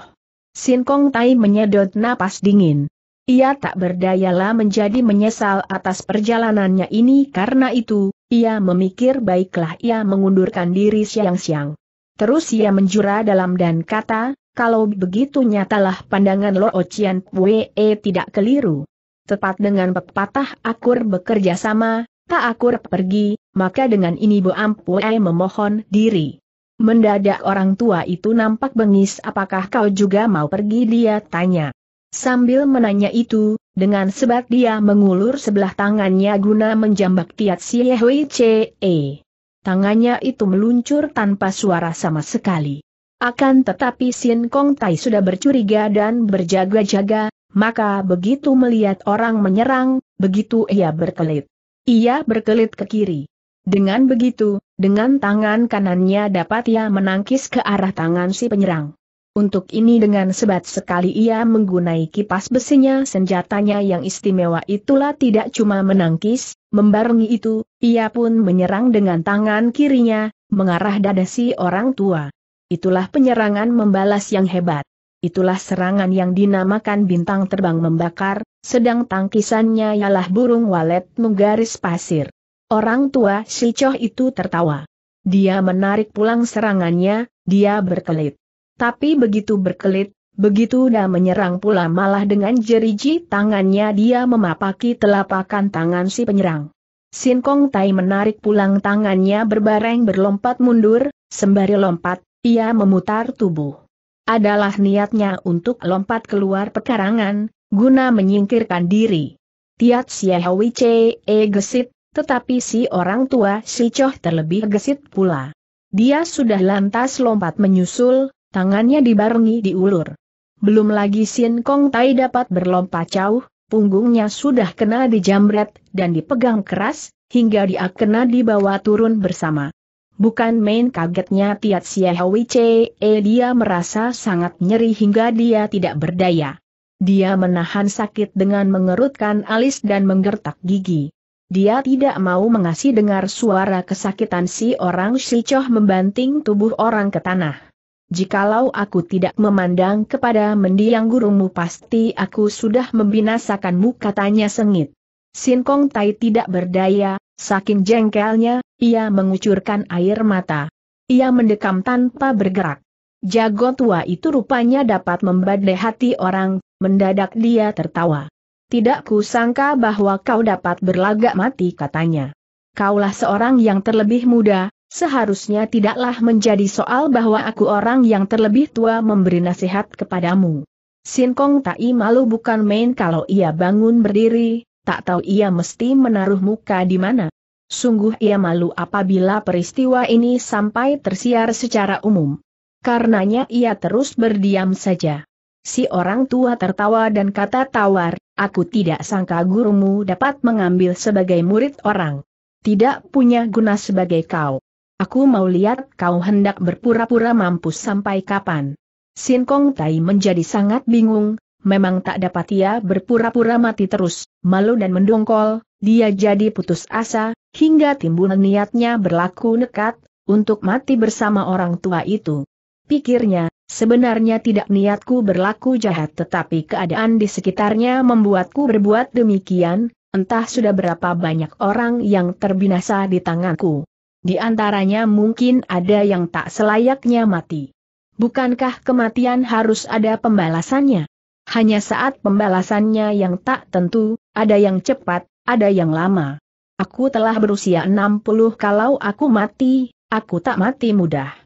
Speaker 1: Sin Kong Tai menyedot napas dingin. Ia tak berdayalah menjadi menyesal atas perjalanannya ini karena itu, ia memikir baiklah ia mengundurkan diri siang-siang. Terus ia menjura dalam dan kata, kalau begitu nyatalah pandangan Lo Ocean Wee tidak keliru. Tepat dengan pepatah akur bekerja sama, tak akur pergi, maka dengan ini Bo Ampue memohon diri. Mendadak orang tua itu nampak bengis apakah kau juga mau pergi dia tanya. Sambil menanya itu, dengan sebat dia mengulur sebelah tangannya guna menjambak Tiat Siehui Che. E. Tangannya itu meluncur tanpa suara sama sekali. Akan tetapi Sin Kong Tai sudah bercuriga dan berjaga-jaga, maka begitu melihat orang menyerang, begitu ia berkelit. Ia berkelit ke kiri. Dengan begitu, dengan tangan kanannya dapat ia menangkis ke arah tangan si penyerang. Untuk ini dengan sebat sekali ia menggunai kipas besinya senjatanya yang istimewa itulah tidak cuma menangkis, membarengi itu, ia pun menyerang dengan tangan kirinya, mengarah dada si orang tua. Itulah penyerangan membalas yang hebat. Itulah serangan yang dinamakan bintang terbang membakar, sedang tangkisannya ialah burung walet menggaris pasir. Orang tua si Choh itu tertawa. Dia menarik pulang serangannya, dia berkelit. Tapi begitu berkelit, begitu dah menyerang pula malah dengan jeriji tangannya dia memapaki telapakan tangan si penyerang. Sin Kong Tai menarik pulang tangannya berbareng berlompat mundur, sembari lompat, ia memutar tubuh. Adalah niatnya untuk lompat keluar pekarangan, guna menyingkirkan diri. Tiat Siahowi C.E. gesit tetapi si orang tua si Choh terlebih gesit pula. Dia sudah lantas lompat menyusul, tangannya dibarengi diulur. Belum lagi Sin Kong Tai dapat berlompat jauh, punggungnya sudah kena dijamret dan dipegang keras, hingga dia kena dibawa turun bersama. Bukan main kagetnya Tiat Siehawi Chee, eh, dia merasa sangat nyeri hingga dia tidak berdaya. Dia menahan sakit dengan mengerutkan alis dan menggertak gigi. Dia tidak mau mengasih dengar suara kesakitan si orang Choh membanting tubuh orang ke tanah. Jikalau aku tidak memandang kepada mendiang gurumu pasti aku sudah membinasakanmu katanya sengit. Sin Kong Tai tidak berdaya, saking jengkelnya, ia mengucurkan air mata. Ia mendekam tanpa bergerak. Jago tua itu rupanya dapat membadai hati orang, mendadak dia tertawa. Tidak kusangka bahwa kau dapat berlagak mati katanya. Kaulah seorang yang terlebih muda, seharusnya tidaklah menjadi soal bahwa aku orang yang terlebih tua memberi nasihat kepadamu. Sinkong Tai malu bukan main kalau ia bangun berdiri, tak tahu ia mesti menaruh muka di mana. Sungguh ia malu apabila peristiwa ini sampai tersiar secara umum. Karenanya ia terus berdiam saja. Si orang tua tertawa dan kata tawar, Aku tidak sangka gurumu dapat mengambil sebagai murid orang. Tidak punya guna sebagai kau. Aku mau lihat kau hendak berpura-pura mampus sampai kapan. Sin Kong Tai menjadi sangat bingung, memang tak dapat ia berpura-pura mati terus, malu dan mendongkol, dia jadi putus asa, hingga timbul niatnya berlaku nekat, untuk mati bersama orang tua itu. Pikirnya, Sebenarnya tidak niatku berlaku jahat tetapi keadaan di sekitarnya membuatku berbuat demikian, entah sudah berapa banyak orang yang terbinasa di tanganku. Di antaranya mungkin ada yang tak selayaknya mati. Bukankah kematian harus ada pembalasannya? Hanya saat pembalasannya yang tak tentu, ada yang cepat, ada yang lama. Aku telah berusia 60 kalau aku mati, aku tak mati mudah.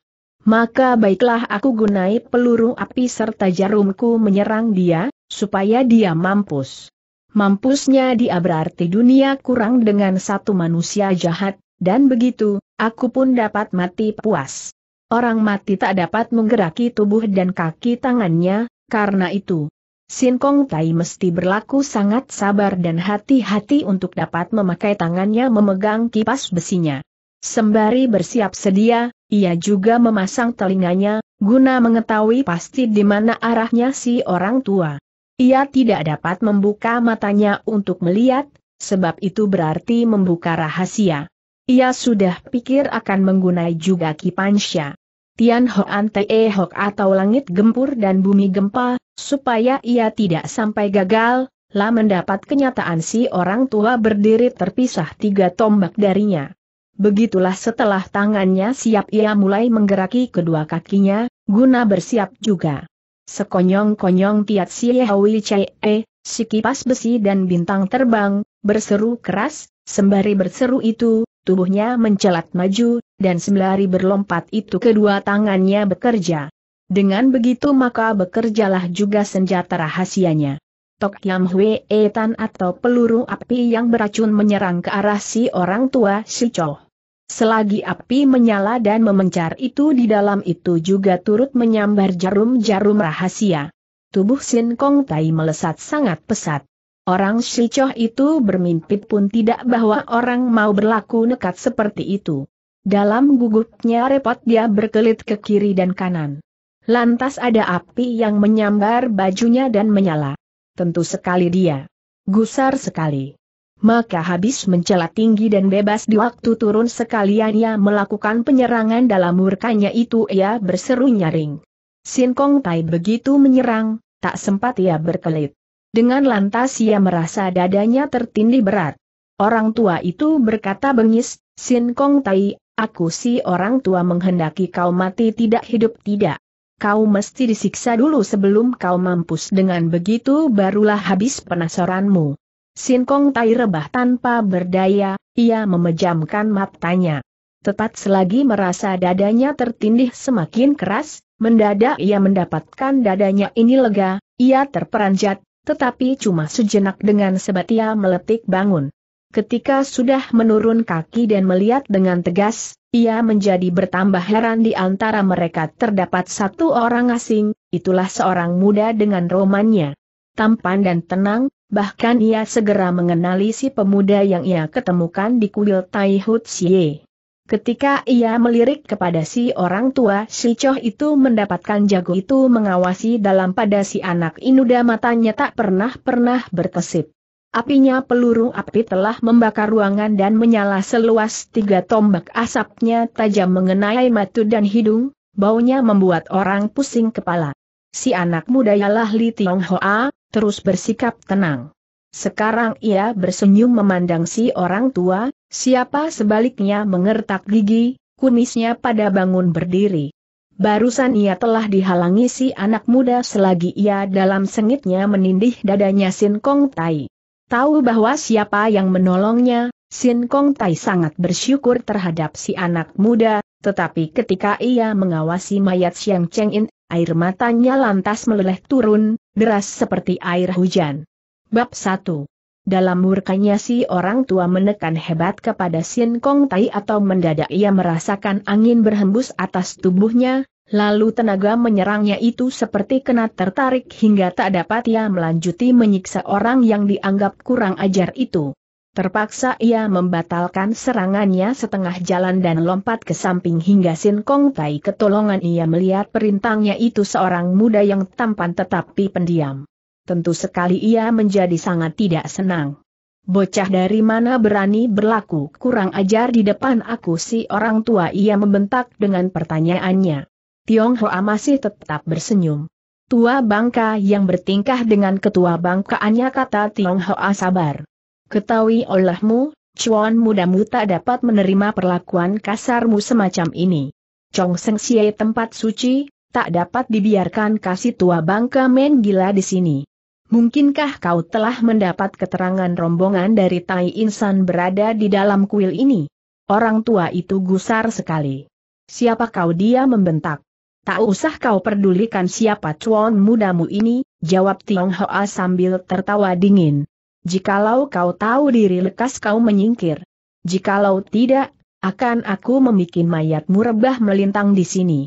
Speaker 1: Maka baiklah aku gunai peluru api serta jarumku menyerang dia, supaya dia mampus. Mampusnya dia berarti dunia kurang dengan satu manusia jahat, dan begitu, aku pun dapat mati puas. Orang mati tak dapat menggeraki tubuh dan kaki tangannya, karena itu, Sin Kong Tai mesti berlaku sangat sabar dan hati-hati untuk dapat memakai tangannya memegang kipas besinya. Sembari bersiap sedia, ia juga memasang telinganya, guna mengetahui pasti di mana arahnya si orang tua. Ia tidak dapat membuka matanya untuk melihat, sebab itu berarti membuka rahasia. Ia sudah pikir akan menggunai juga kipansya. Tian Hoan Te Hok atau langit gempur dan bumi gempa, supaya ia tidak sampai gagal, lah mendapat kenyataan si orang tua berdiri terpisah tiga tombak darinya. Begitulah setelah tangannya siap ia mulai menggeraki kedua kakinya, guna bersiap juga. Sekonyong-konyong Tiat Siehawi Chee, si kipas besi dan bintang terbang, berseru keras, sembari berseru itu, tubuhnya mencelat maju, dan sembari berlompat itu kedua tangannya bekerja. Dengan begitu maka bekerjalah juga senjata rahasianya. Tok Yam Hwe Etan atau peluru api yang beracun menyerang ke arah si orang tua si Choh. Selagi api menyala dan memencar itu di dalam itu juga turut menyambar jarum-jarum rahasia. Tubuh Sin Kong Tai melesat sangat pesat. Orang Choh itu bermimpi pun tidak bahwa orang mau berlaku nekat seperti itu. Dalam gugupnya repot dia berkelit ke kiri dan kanan. Lantas ada api yang menyambar bajunya dan menyala. Tentu sekali dia. Gusar sekali maka habis mencela tinggi dan bebas di waktu turun sekalian ia melakukan penyerangan dalam murkanya itu ia berseru nyaring. Sin Kong Tai begitu menyerang, tak sempat ia berkelit. Dengan lantas ia merasa dadanya tertindih berat. Orang tua itu berkata bengis, Sin Kong Tai, aku si orang tua menghendaki kau mati tidak hidup tidak kau mesti disiksa dulu sebelum kau mampus dengan begitu barulah habis penasaranmu. Sin Kong Tai rebah tanpa berdaya, ia memejamkan matanya. Tepat selagi merasa dadanya tertindih semakin keras, mendadak ia mendapatkan dadanya ini lega, ia terperanjat, tetapi cuma sejenak dengan sebat ia meletik bangun. Ketika sudah menurun kaki dan melihat dengan tegas, ia menjadi bertambah heran di antara mereka terdapat satu orang asing, itulah seorang muda dengan romannya tampan dan tenang, bahkan ia segera mengenali si pemuda yang ia ketemukan di kuil Tai Hut Xie. Ketika ia melirik kepada si orang tua si Choh itu mendapatkan jago itu mengawasi dalam pada si anak inuda matanya tak pernah-pernah berkesip. Apinya peluru api telah membakar ruangan dan menyala seluas tiga tombak asapnya tajam mengenai matu dan hidung, baunya membuat orang pusing kepala. Si anak muda ialah Li Tiong Hoa, terus bersikap tenang. Sekarang ia bersenyum memandang si orang tua, siapa sebaliknya mengertak gigi, kumisnya pada bangun berdiri. Barusan ia telah dihalangi si anak muda selagi ia dalam sengitnya menindih dadanya Sin Kong Tai. Tahu bahwa siapa yang menolongnya, Sin Kong Tai sangat bersyukur terhadap si anak muda, tetapi ketika ia mengawasi mayat Siang Cheng In, air matanya lantas meleleh turun, deras seperti air hujan. Bab 1 dalam murkanya si orang tua menekan hebat kepada Sin Kong Tai atau mendadak ia merasakan angin berhembus atas tubuhnya, lalu tenaga menyerangnya itu seperti kena tertarik hingga tak dapat ia melanjuti menyiksa orang yang dianggap kurang ajar itu. Terpaksa ia membatalkan serangannya setengah jalan dan lompat ke samping hingga Sin Kong Tai ketolongan ia melihat perintangnya itu seorang muda yang tampan tetapi pendiam. Tentu sekali ia menjadi sangat tidak senang. Bocah dari mana berani berlaku kurang ajar di depan aku si orang tua ia membentak dengan pertanyaannya. Tiong Hoa masih tetap bersenyum. Tua bangka yang bertingkah dengan ketua bangkaannya kata Tiong Hoa sabar. Ketahui olehmu, cuan mudamu tak dapat menerima perlakuan kasarmu semacam ini. Chong Seng Xie tempat suci, tak dapat dibiarkan kasih tua bangka men gila di sini. Mungkinkah kau telah mendapat keterangan rombongan dari Tai Insan berada di dalam kuil ini? Orang tua itu gusar sekali. Siapa kau dia membentak? Tak usah kau pedulikan siapa cuan mudamu ini, jawab Tiong Hoa sambil tertawa dingin. Jikalau kau tahu diri lekas kau menyingkir. Jikalau tidak, akan aku memikin mayatmu rebah melintang di sini.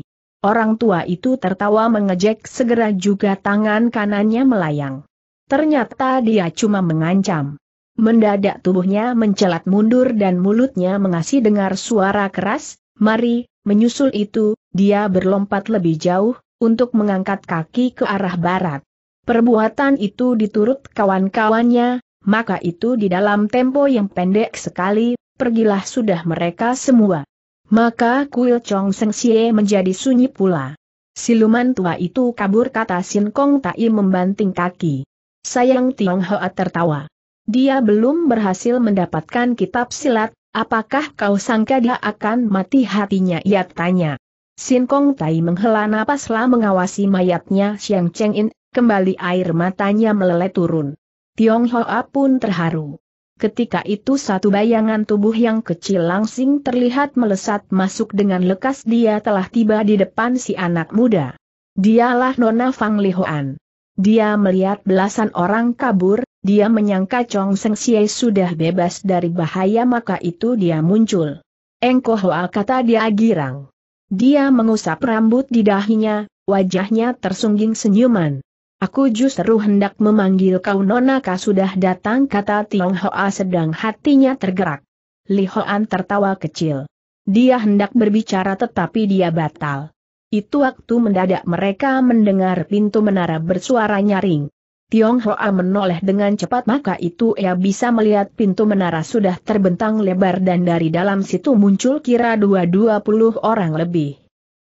Speaker 1: Orang tua itu tertawa mengejek segera juga tangan kanannya melayang. Ternyata dia cuma mengancam. Mendadak tubuhnya mencelat mundur dan mulutnya mengasih dengar suara keras, mari, menyusul itu, dia berlompat lebih jauh, untuk mengangkat kaki ke arah barat. Perbuatan itu diturut kawan-kawannya, maka itu di dalam tempo yang pendek sekali, pergilah sudah mereka semua. Maka kuil Chong Seng Xie menjadi sunyi pula. Siluman tua itu kabur kata Sin Kong Tai membanting kaki. Sayang Tiong Hoa tertawa. Dia belum berhasil mendapatkan kitab silat, apakah kau sangka dia akan mati hatinya ia tanya. Sin Kong Tai menghela napas napaslah mengawasi mayatnya Siang Cheng In, kembali air matanya meleleh turun. Tiong Hoa pun terharu. Ketika itu satu bayangan tubuh yang kecil langsing terlihat melesat masuk dengan lekas dia telah tiba di depan si anak muda. Dialah Nona Fang Lihoan. Dia melihat belasan orang kabur, dia menyangka Chong Seng Xie sudah bebas dari bahaya maka itu dia muncul. Engko Hoa kata dia girang. Dia mengusap rambut di dahinya, wajahnya tersungging senyuman. Aku justru hendak memanggil kau Nonaka sudah datang kata Tiong Hoa sedang hatinya tergerak. Li Hoan tertawa kecil. Dia hendak berbicara tetapi dia batal. Itu waktu mendadak mereka mendengar pintu menara bersuara nyaring. Tiong Hoa menoleh dengan cepat maka itu ia bisa melihat pintu menara sudah terbentang lebar dan dari dalam situ muncul kira dua dua puluh orang lebih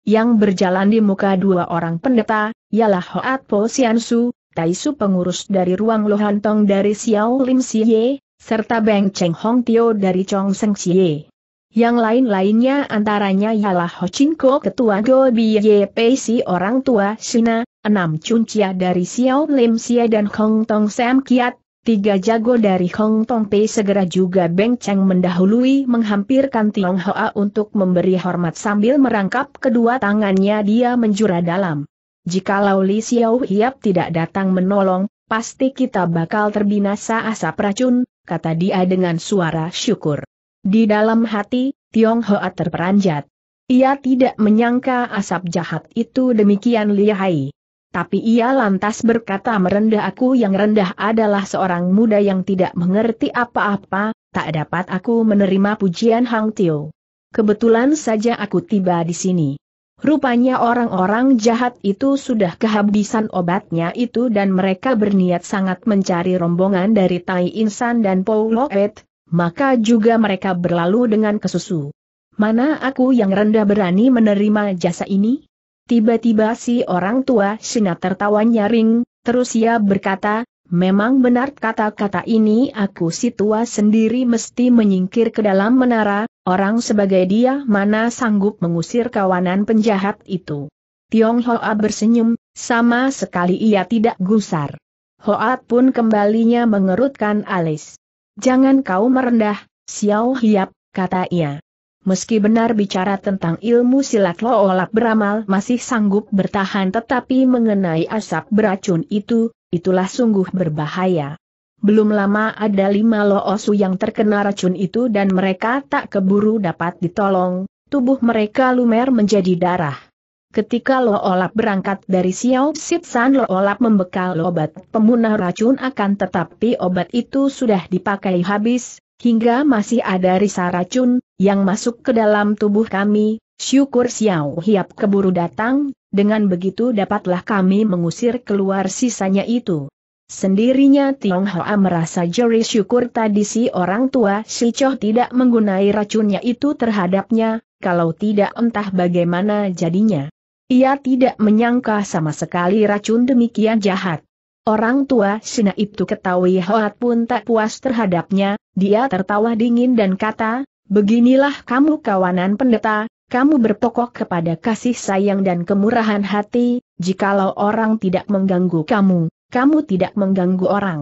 Speaker 1: yang berjalan di muka dua orang pendeta, ialah Hoat Po Siansu, Taisu pengurus dari ruang Lohantong dari Xiao Lim Siye, serta Beng Cheng Hong Tio dari Chong Seng Siye. Yang lain-lainnya antaranya ialah Ho Chin Ko ketua Go Biye Si orang tua Sina, enam Chia dari Xiao Lim Siye dan Hong Tong Sam Kiat, Tiga jago dari Hong Tong Pei segera juga Beng Cheng mendahului menghampirkan Tiong Hoa untuk memberi hormat sambil merangkap kedua tangannya dia menjura dalam. Jikalau Li Xiao Hiap tidak datang menolong, pasti kita bakal terbinasa asap racun, kata dia dengan suara syukur. Di dalam hati, Tiong Hoa terperanjat. Ia tidak menyangka asap jahat itu demikian lihai. Tapi ia lantas berkata merendah aku yang rendah adalah seorang muda yang tidak mengerti apa-apa, tak dapat aku menerima pujian Hang Tio. Kebetulan saja aku tiba di sini. Rupanya orang-orang jahat itu sudah kehabisan obatnya itu dan mereka berniat sangat mencari rombongan dari Tai Insan dan Loet, maka juga mereka berlalu dengan kesusu. Mana aku yang rendah berani menerima jasa ini? Tiba-tiba si orang tua Sina tertawa nyaring, terus ia berkata, memang benar kata-kata ini aku si tua sendiri mesti menyingkir ke dalam menara, orang sebagai dia mana sanggup mengusir kawanan penjahat itu. Tiong Hoa bersenyum, sama sekali ia tidak gusar. Hoat pun kembalinya mengerutkan alis. Jangan kau merendah, Xiao Hiap, kata ia meski benar bicara tentang ilmu silat loolap beramal masih sanggup bertahan tetapi mengenai asap beracun itu, itulah sungguh berbahaya. Belum lama ada lima loosu yang terkena racun itu dan mereka tak keburu dapat ditolong, tubuh mereka lumer menjadi darah. Ketika Lo Olap berangkat dari Xiao Sitsan Lo Olap membekal obat pemunah racun akan tetapi obat itu sudah dipakai habis, Hingga masih ada risa racun, yang masuk ke dalam tubuh kami, syukur Xiao Hiap keburu datang, dengan begitu dapatlah kami mengusir keluar sisanya itu. Sendirinya Tiong Hoa merasa jeri syukur tadi si orang tua si Choh tidak menggunai racunnya itu terhadapnya, kalau tidak entah bagaimana jadinya. Ia tidak menyangka sama sekali racun demikian jahat. Orang tua Sina itu ketahui Hoat pun tak puas terhadapnya, dia tertawa dingin dan kata, beginilah kamu kawanan pendeta, kamu berpokok kepada kasih sayang dan kemurahan hati, jikalau orang tidak mengganggu kamu, kamu tidak mengganggu orang.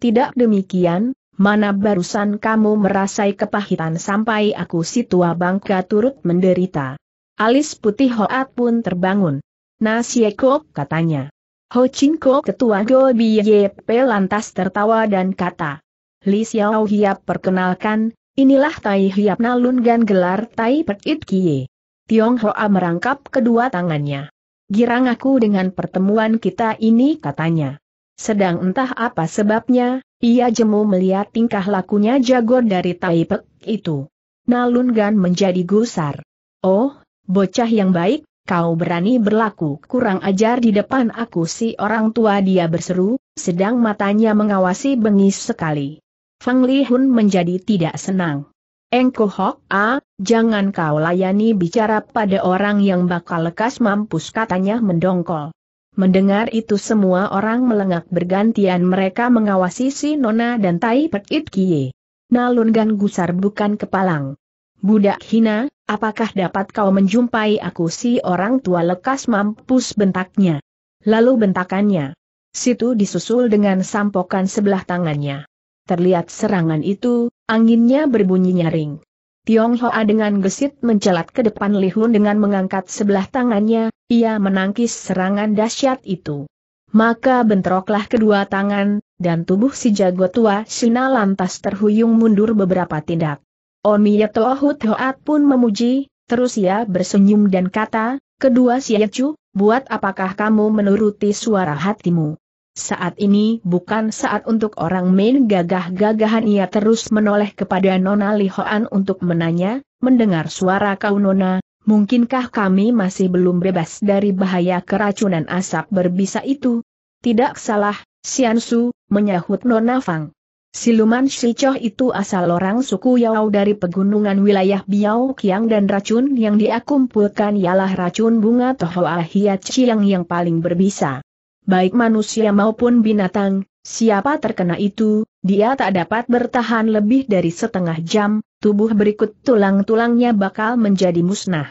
Speaker 1: Tidak demikian, mana barusan kamu merasai kepahitan sampai aku si tua bangka turut menderita. Alis putih Hoat pun terbangun. Nasieko, katanya. Ho Chinko ketua Go Biyep lantas tertawa dan kata, Li Xiao Hiap perkenalkan, inilah Tai Hiap Nalun Gan gelar Tai Perit It Kie. Hoa merangkap kedua tangannya. Girang aku dengan pertemuan kita ini katanya. Sedang entah apa sebabnya, ia jemu melihat tingkah lakunya jago dari Tai Pek itu. Nalun Gan menjadi gusar. Oh, bocah yang baik, kau berani berlaku kurang ajar di depan aku si orang tua dia berseru, sedang matanya mengawasi bengis sekali. Feng Lihun menjadi tidak senang. Engko Hok A, jangan kau layani bicara pada orang yang bakal lekas mampus katanya mendongkol. Mendengar itu semua orang melengak bergantian mereka mengawasi si Nona dan Tai Pek It Kie. Nalun Gan Gusar bukan kepalang. Budak hina, apakah dapat kau menjumpai aku si orang tua lekas mampus bentaknya. Lalu bentakannya. Situ disusul dengan sampokan sebelah tangannya. Terlihat serangan itu, anginnya berbunyi nyaring. Tiong Hoa dengan gesit mencelat ke depan Li Hun dengan mengangkat sebelah tangannya, ia menangkis serangan dahsyat itu. Maka bentroklah kedua tangan, dan tubuh si jago tua Sina lantas terhuyung mundur beberapa tindak. Omiyato Hut Hoat pun memuji, terus ia bersenyum dan kata, kedua si Siechu, buat apakah kamu menuruti suara hatimu? Saat ini bukan saat untuk orang main gagah-gagahan ia terus menoleh kepada Nona Lihoan untuk menanya, mendengar suara kau Nona, mungkinkah kami masih belum bebas dari bahaya keracunan asap berbisa itu? Tidak salah, Siansu, menyahut Nona Fang. Siluman Shichoh itu asal orang suku Yao dari pegunungan wilayah Biao Kiang dan racun yang diakumpulkan ialah racun bunga Tohoa Hiat Chiang yang paling berbisa baik manusia maupun binatang, siapa terkena itu, dia tak dapat bertahan lebih dari setengah jam, tubuh berikut tulang-tulangnya bakal menjadi musnah.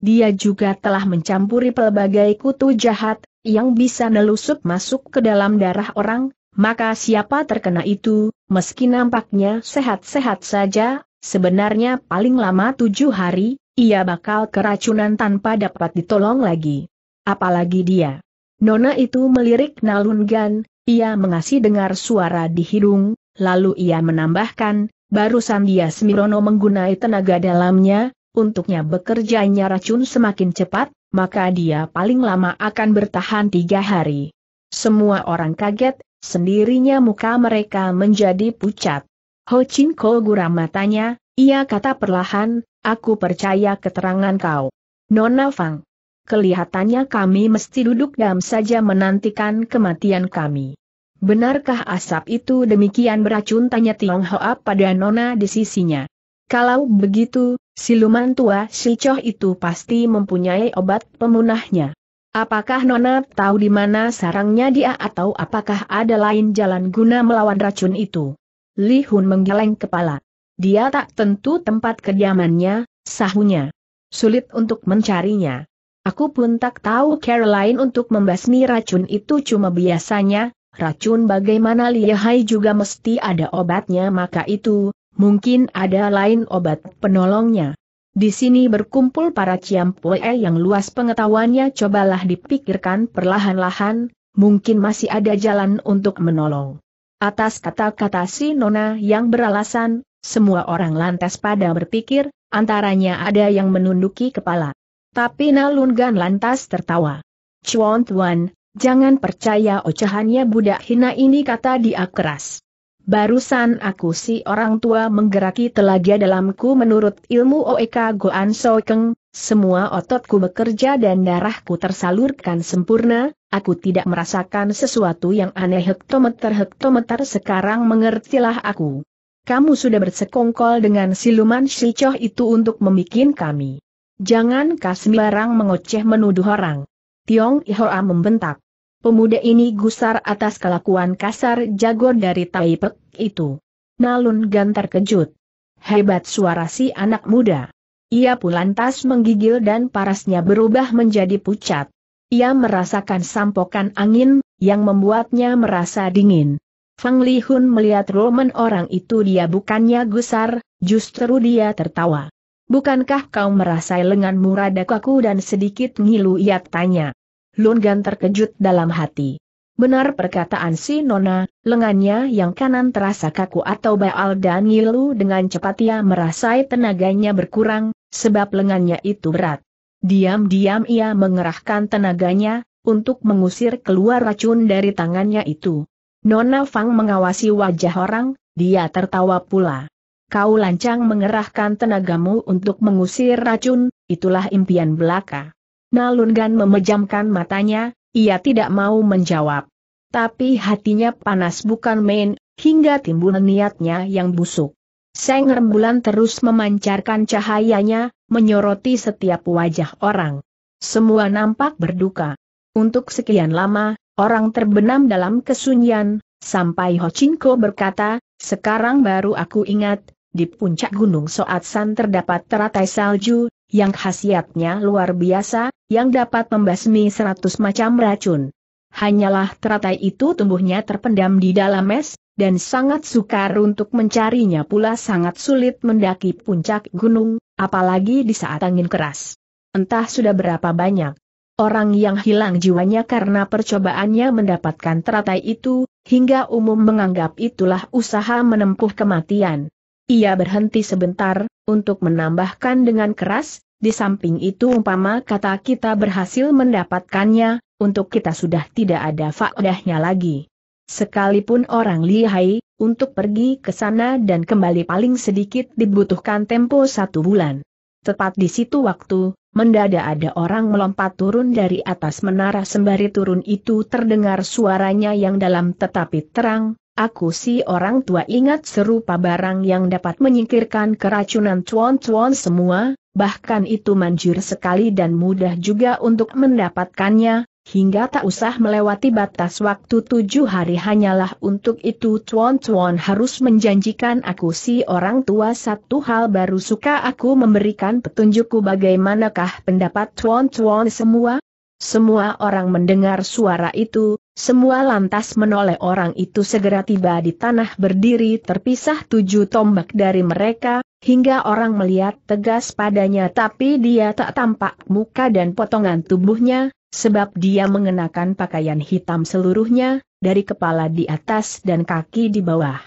Speaker 1: Dia juga telah mencampuri pelbagai kutu jahat, yang bisa nelusup masuk ke dalam darah orang, maka siapa terkena itu, meski nampaknya sehat-sehat saja, sebenarnya paling lama tujuh hari, ia bakal keracunan tanpa dapat ditolong lagi. Apalagi dia Nona itu melirik Nalungan, ia mengasih dengar suara di hidung, lalu ia menambahkan, barusan dia Semirono menggunai tenaga dalamnya, untuknya bekerjanya racun semakin cepat, maka dia paling lama akan bertahan tiga hari. Semua orang kaget, sendirinya muka mereka menjadi pucat. Ho Chin Ko guram matanya, ia kata perlahan, aku percaya keterangan kau. Nona Fang kelihatannya kami mesti duduk diam saja menantikan kematian kami. Benarkah asap itu demikian beracun tanya Tionghoa pada nona di sisinya. Kalau begitu, siluman tua si Choh itu pasti mempunyai obat pemunahnya. Apakah Nona tahu di mana sarangnya dia atau apakah ada lain jalan guna melawan racun itu? Li Hun menggeleng kepala. Dia tak tentu tempat kediamannya, sahunya. Sulit untuk mencarinya. Aku pun tak tahu Caroline untuk membasmi racun itu cuma biasanya, racun bagaimana lihai juga mesti ada obatnya maka itu, mungkin ada lain obat penolongnya. Di sini berkumpul para ciampoe yang luas pengetahuannya cobalah dipikirkan perlahan-lahan, mungkin masih ada jalan untuk menolong. Atas kata-kata si Nona yang beralasan, semua orang lantas pada berpikir, antaranya ada yang menunduki kepala. Tapi Nalun lantas tertawa. Chuan Tuan, jangan percaya ocehannya budak hina ini kata dia keras. Barusan aku si orang tua menggeraki telaga dalamku menurut ilmu Oeka Goan Soekeng, semua ototku bekerja dan darahku tersalurkan sempurna, aku tidak merasakan sesuatu yang aneh hektometer-hektometer sekarang mengertilah aku. Kamu sudah bersekongkol dengan siluman Shichoh itu untuk memikin kami. Jangan kasih barang mengoceh menuduh orang. Tiong Ihoa membentak. Pemuda ini gusar atas kelakuan kasar jago dari Taipek itu. Nalun Gan terkejut. Hebat suara si anak muda. Ia pun lantas menggigil dan parasnya berubah menjadi pucat. Ia merasakan sampokan angin, yang membuatnya merasa dingin. Fang Lihun melihat roman orang itu dia bukannya gusar, justru dia tertawa. Bukankah kau merasai lenganmu rada kaku dan sedikit ngilu ia tanya. Lungan terkejut dalam hati. Benar perkataan si Nona, lengannya yang kanan terasa kaku atau baal dan ngilu dengan cepat ia merasai tenaganya berkurang, sebab lengannya itu berat. Diam-diam ia mengerahkan tenaganya, untuk mengusir keluar racun dari tangannya itu. Nona Fang mengawasi wajah orang, dia tertawa pula kau lancang mengerahkan tenagamu untuk mengusir racun, itulah impian belaka. Nalungan memejamkan matanya, ia tidak mau menjawab. Tapi hatinya panas bukan main, hingga timbul niatnya yang busuk. Seng rembulan terus memancarkan cahayanya, menyoroti setiap wajah orang. Semua nampak berduka. Untuk sekian lama, orang terbenam dalam kesunyian, sampai Ho Chinko berkata, sekarang baru aku ingat, di puncak Gunung San terdapat teratai salju, yang khasiatnya luar biasa, yang dapat membasmi seratus macam racun. Hanyalah teratai itu tumbuhnya terpendam di dalam es, dan sangat sukar untuk mencarinya pula sangat sulit mendaki puncak gunung, apalagi di saat angin keras. Entah sudah berapa banyak orang yang hilang jiwanya karena percobaannya mendapatkan teratai itu, hingga umum menganggap itulah usaha menempuh kematian. Ia berhenti sebentar, untuk menambahkan dengan keras, di samping itu umpama kata kita berhasil mendapatkannya, untuk kita sudah tidak ada faedahnya lagi. Sekalipun orang lihai, untuk pergi ke sana dan kembali paling sedikit dibutuhkan tempo satu bulan. Tepat di situ waktu, mendadak ada orang melompat turun dari atas menara sembari turun itu terdengar suaranya yang dalam tetapi terang, Aku si orang tua ingat serupa barang yang dapat menyingkirkan keracunan cuan-cuan semua, bahkan itu manjur sekali dan mudah juga untuk mendapatkannya, hingga tak usah melewati batas waktu tujuh hari hanyalah untuk itu cuan-cuan harus menjanjikan aku si orang tua satu hal baru suka aku memberikan petunjukku bagaimanakah pendapat cuan-cuan semua? Semua orang mendengar suara itu, semua lantas menoleh orang itu segera tiba di tanah berdiri terpisah tujuh tombak dari mereka, hingga orang melihat tegas padanya tapi dia tak tampak muka dan potongan tubuhnya, sebab dia mengenakan pakaian hitam seluruhnya, dari kepala di atas dan kaki di bawah.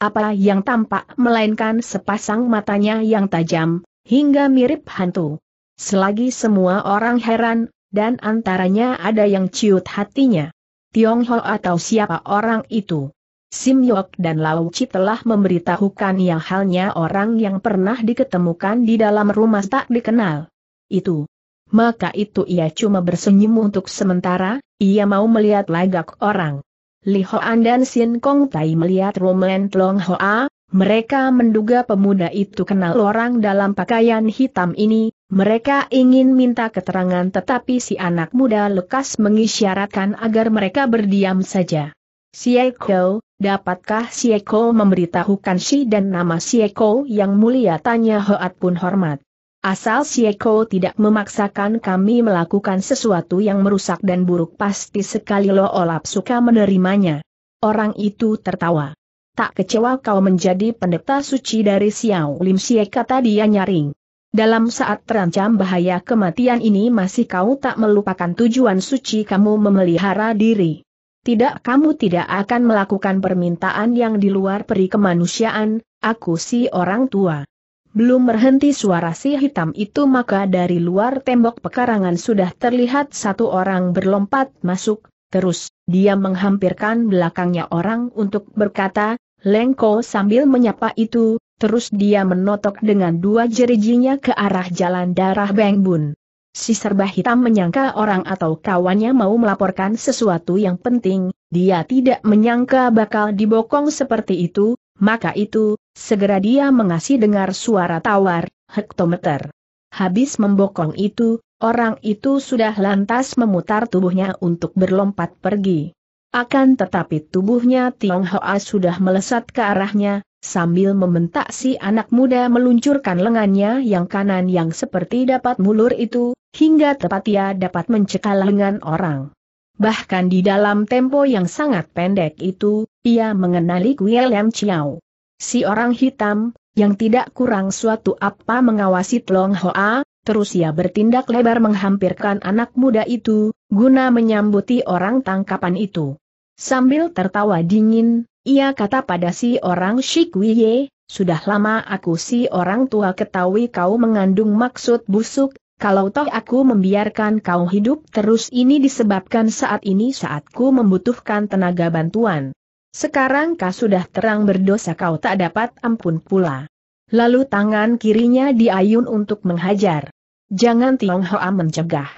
Speaker 1: Apa yang tampak melainkan sepasang matanya yang tajam, hingga mirip hantu. Selagi semua orang heran, dan antaranya ada yang ciut hatinya. Tiong Ho atau siapa orang itu. Sim Yok dan Lau Chi telah memberitahukan yang halnya orang yang pernah diketemukan di dalam rumah tak dikenal. Itu. Maka itu ia cuma bersenyum untuk sementara, ia mau melihat lagak orang. Li Hoan dan Sin Kong Tai melihat Roman Tlong Hoa, mereka menduga pemuda itu kenal orang dalam pakaian hitam ini, mereka ingin minta keterangan tetapi si anak muda lekas mengisyaratkan agar mereka berdiam saja. Sieko, dapatkah Sieko memberitahukan si dan nama Sieko yang mulia tanya Hoat pun hormat. Asal Sieko tidak memaksakan kami melakukan sesuatu yang merusak dan buruk pasti sekali lo olap suka menerimanya. Orang itu tertawa tak kecewa kau menjadi pendeta suci dari Xiao Lim Xie kata dia nyaring. Dalam saat terancam bahaya kematian ini masih kau tak melupakan tujuan suci kamu memelihara diri. Tidak kamu tidak akan melakukan permintaan yang di luar peri kemanusiaan, aku si orang tua. Belum berhenti suara si hitam itu maka dari luar tembok pekarangan sudah terlihat satu orang berlompat masuk, terus, dia menghampirkan belakangnya orang untuk berkata, Lengko sambil menyapa itu, terus dia menotok dengan dua jerijinya ke arah jalan darah Beng Bun. Si serba hitam menyangka orang atau kawannya mau melaporkan sesuatu yang penting, dia tidak menyangka bakal dibokong seperti itu, maka itu, segera dia mengasih dengar suara tawar, hektometer. Habis membokong itu, orang itu sudah lantas memutar tubuhnya untuk berlompat pergi. Akan tetapi tubuhnya Tiong Hoa sudah melesat ke arahnya, sambil membentak si anak muda meluncurkan lengannya yang kanan yang seperti dapat mulur itu, hingga tepat ia dapat mencekal lengan orang. Bahkan di dalam tempo yang sangat pendek itu, ia mengenali Guilem Chiao. Si orang hitam, yang tidak kurang suatu apa mengawasi Tiong Hoa, terus ia bertindak lebar menghampirkan anak muda itu, guna menyambuti orang tangkapan itu. Sambil tertawa dingin, ia kata pada si orang Shikuye, sudah lama aku si orang tua ketahui kau mengandung maksud busuk, kalau toh aku membiarkan kau hidup terus ini disebabkan saat ini saatku membutuhkan tenaga bantuan. Sekarang kau sudah terang berdosa kau tak dapat ampun pula. Lalu tangan kirinya diayun untuk menghajar. Jangan Tionghoa mencegah.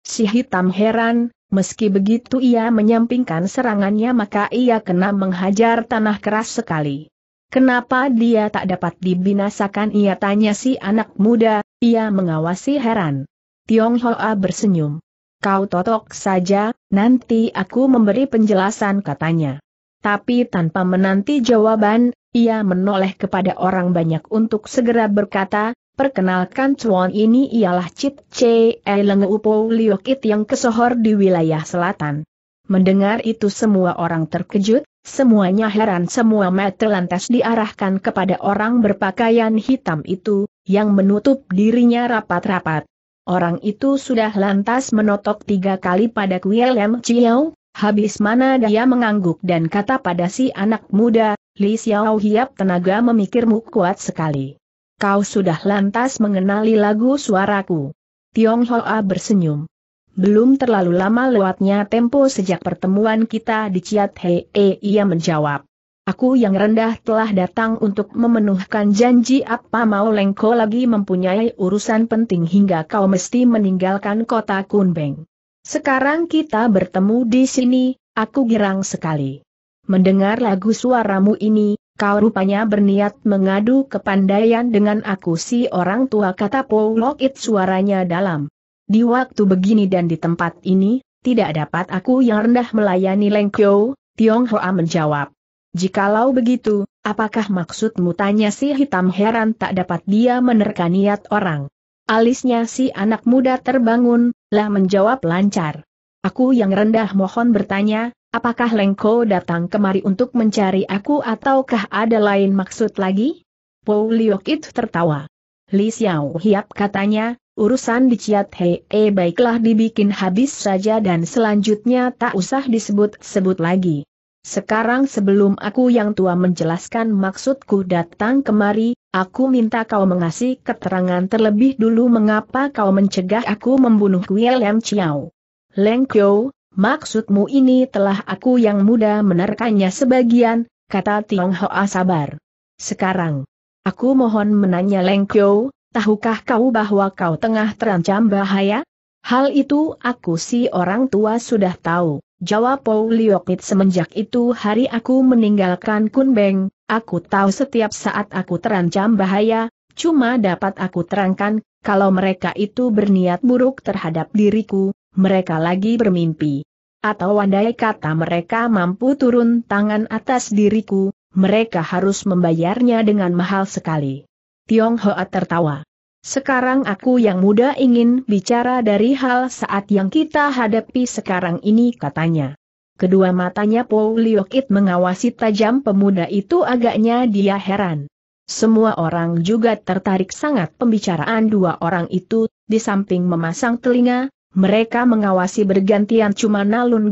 Speaker 1: Si hitam heran, Meski begitu ia menyampingkan serangannya maka ia kena menghajar tanah keras sekali. Kenapa dia tak dapat dibinasakan ia tanya si anak muda, ia mengawasi heran. Tiong Hoa bersenyum. Kau totok saja, nanti aku memberi penjelasan katanya. Tapi tanpa menanti jawaban, ia menoleh kepada orang banyak untuk segera berkata, Perkenalkan cuan ini ialah Cip C. Eleng Upo Liokit yang kesohor di wilayah selatan. Mendengar itu semua orang terkejut, semuanya heran semua mata lantas diarahkan kepada orang berpakaian hitam itu, yang menutup dirinya rapat-rapat. Orang itu sudah lantas menotok tiga kali pada Kuelem Chiao, habis mana dia mengangguk dan kata pada si anak muda, Li Xiao Hiap tenaga memikirmu kuat sekali. Kau sudah lantas mengenali lagu suaraku. Tiong Hoa bersenyum. Belum terlalu lama lewatnya tempo sejak pertemuan kita di Ciat Hei, -e, eh, ia menjawab. Aku yang rendah telah datang untuk memenuhkan janji apa mau Lengko lagi mempunyai urusan penting hingga kau mesti meninggalkan kota Kunbeng. Sekarang kita bertemu di sini, aku girang sekali. Mendengar lagu suaramu ini, Kau rupanya berniat mengadu kepandaian dengan aku si orang tua kata Polok It suaranya dalam. Di waktu begini dan di tempat ini, tidak dapat aku yang rendah melayani Leng Kyo, Tiong Hoa menjawab. Jikalau begitu, apakah maksudmu tanya si hitam heran tak dapat dia menerka niat orang. Alisnya si anak muda terbangun, lah menjawab lancar. Aku yang rendah mohon bertanya, Apakah Lengko datang kemari untuk mencari aku ataukah ada lain maksud lagi? Po Liokit tertawa. Li Xiao Hiap katanya, urusan di Ciat Hee eh, baiklah dibikin habis saja dan selanjutnya tak usah disebut-sebut lagi. Sekarang sebelum aku yang tua menjelaskan maksudku datang kemari, aku minta kau mengasih keterangan terlebih dulu mengapa kau mencegah aku membunuh Kuei Lam Chiao. Lengko, Maksudmu ini telah aku yang muda menerkannya sebagian, kata Tiong Hoa sabar. Sekarang, aku mohon menanya Leng Kyo, tahukah kau bahwa kau tengah terancam bahaya? Hal itu aku si orang tua sudah tahu, jawab Paul Liokit semenjak itu hari aku meninggalkan Kun Beng, aku tahu setiap saat aku terancam bahaya, cuma dapat aku terangkan, kalau mereka itu berniat buruk terhadap diriku, mereka lagi bermimpi. Atau andai kata mereka mampu turun tangan atas diriku, mereka harus membayarnya dengan mahal sekali. Tiong Hoa tertawa. Sekarang aku yang muda ingin bicara dari hal saat yang kita hadapi sekarang ini katanya. Kedua matanya Po Liokit mengawasi tajam pemuda itu agaknya dia heran. Semua orang juga tertarik sangat pembicaraan dua orang itu, di samping memasang telinga, mereka mengawasi bergantian cuma Nalun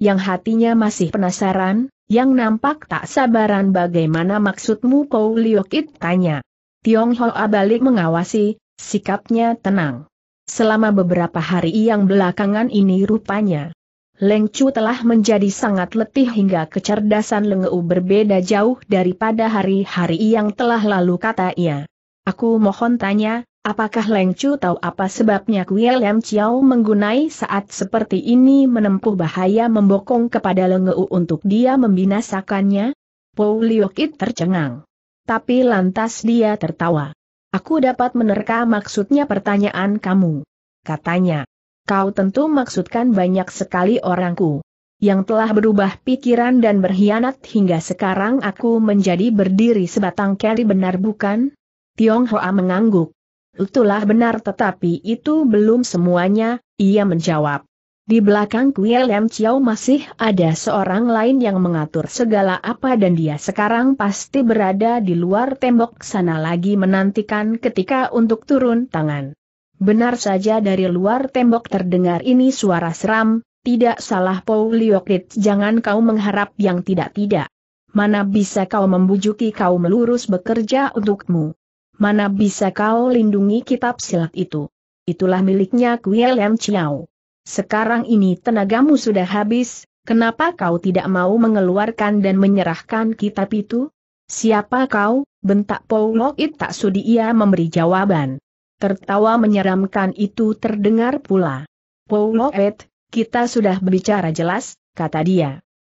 Speaker 1: yang hatinya masih penasaran, yang nampak tak sabaran bagaimana maksudmu Kau Liokit tanya. Tiong Hoa abalik mengawasi, sikapnya tenang. Selama beberapa hari yang belakangan ini rupanya, Leng Chu telah menjadi sangat letih hingga kecerdasan Leng berbeda jauh daripada hari-hari yang telah lalu kata ia. Aku mohon tanya, Apakah Leng Chu tahu apa sebabnya Kuil Lam Chiao menggunai saat seperti ini menempuh bahaya membokong kepada Lengeu untuk dia membinasakannya? Pou Liokit tercengang. Tapi lantas dia tertawa. Aku dapat menerka maksudnya pertanyaan kamu. Katanya, kau tentu maksudkan banyak sekali orangku yang telah berubah pikiran dan berkhianat hingga sekarang aku menjadi berdiri sebatang kari benar bukan? Tiong Hoa mengangguk. Itulah benar tetapi itu belum semuanya, ia menjawab. Di belakang kuil Lem Chiao masih ada seorang lain yang mengatur segala apa dan dia sekarang pasti berada di luar tembok sana lagi menantikan ketika untuk turun tangan. Benar saja dari luar tembok terdengar ini suara seram, tidak salah Paul Liokrit jangan kau mengharap yang tidak-tidak. Mana bisa kau membujuki kau melurus bekerja untukmu mana bisa kau lindungi kitab silat itu? Itulah miliknya Kuilem Chiao. Sekarang ini tenagamu sudah habis, kenapa kau tidak mau mengeluarkan dan menyerahkan kitab itu? Siapa kau? Bentak Paul It tak sudi ia memberi jawaban. Tertawa menyeramkan itu terdengar pula. Paul It, kita sudah berbicara jelas, kata dia.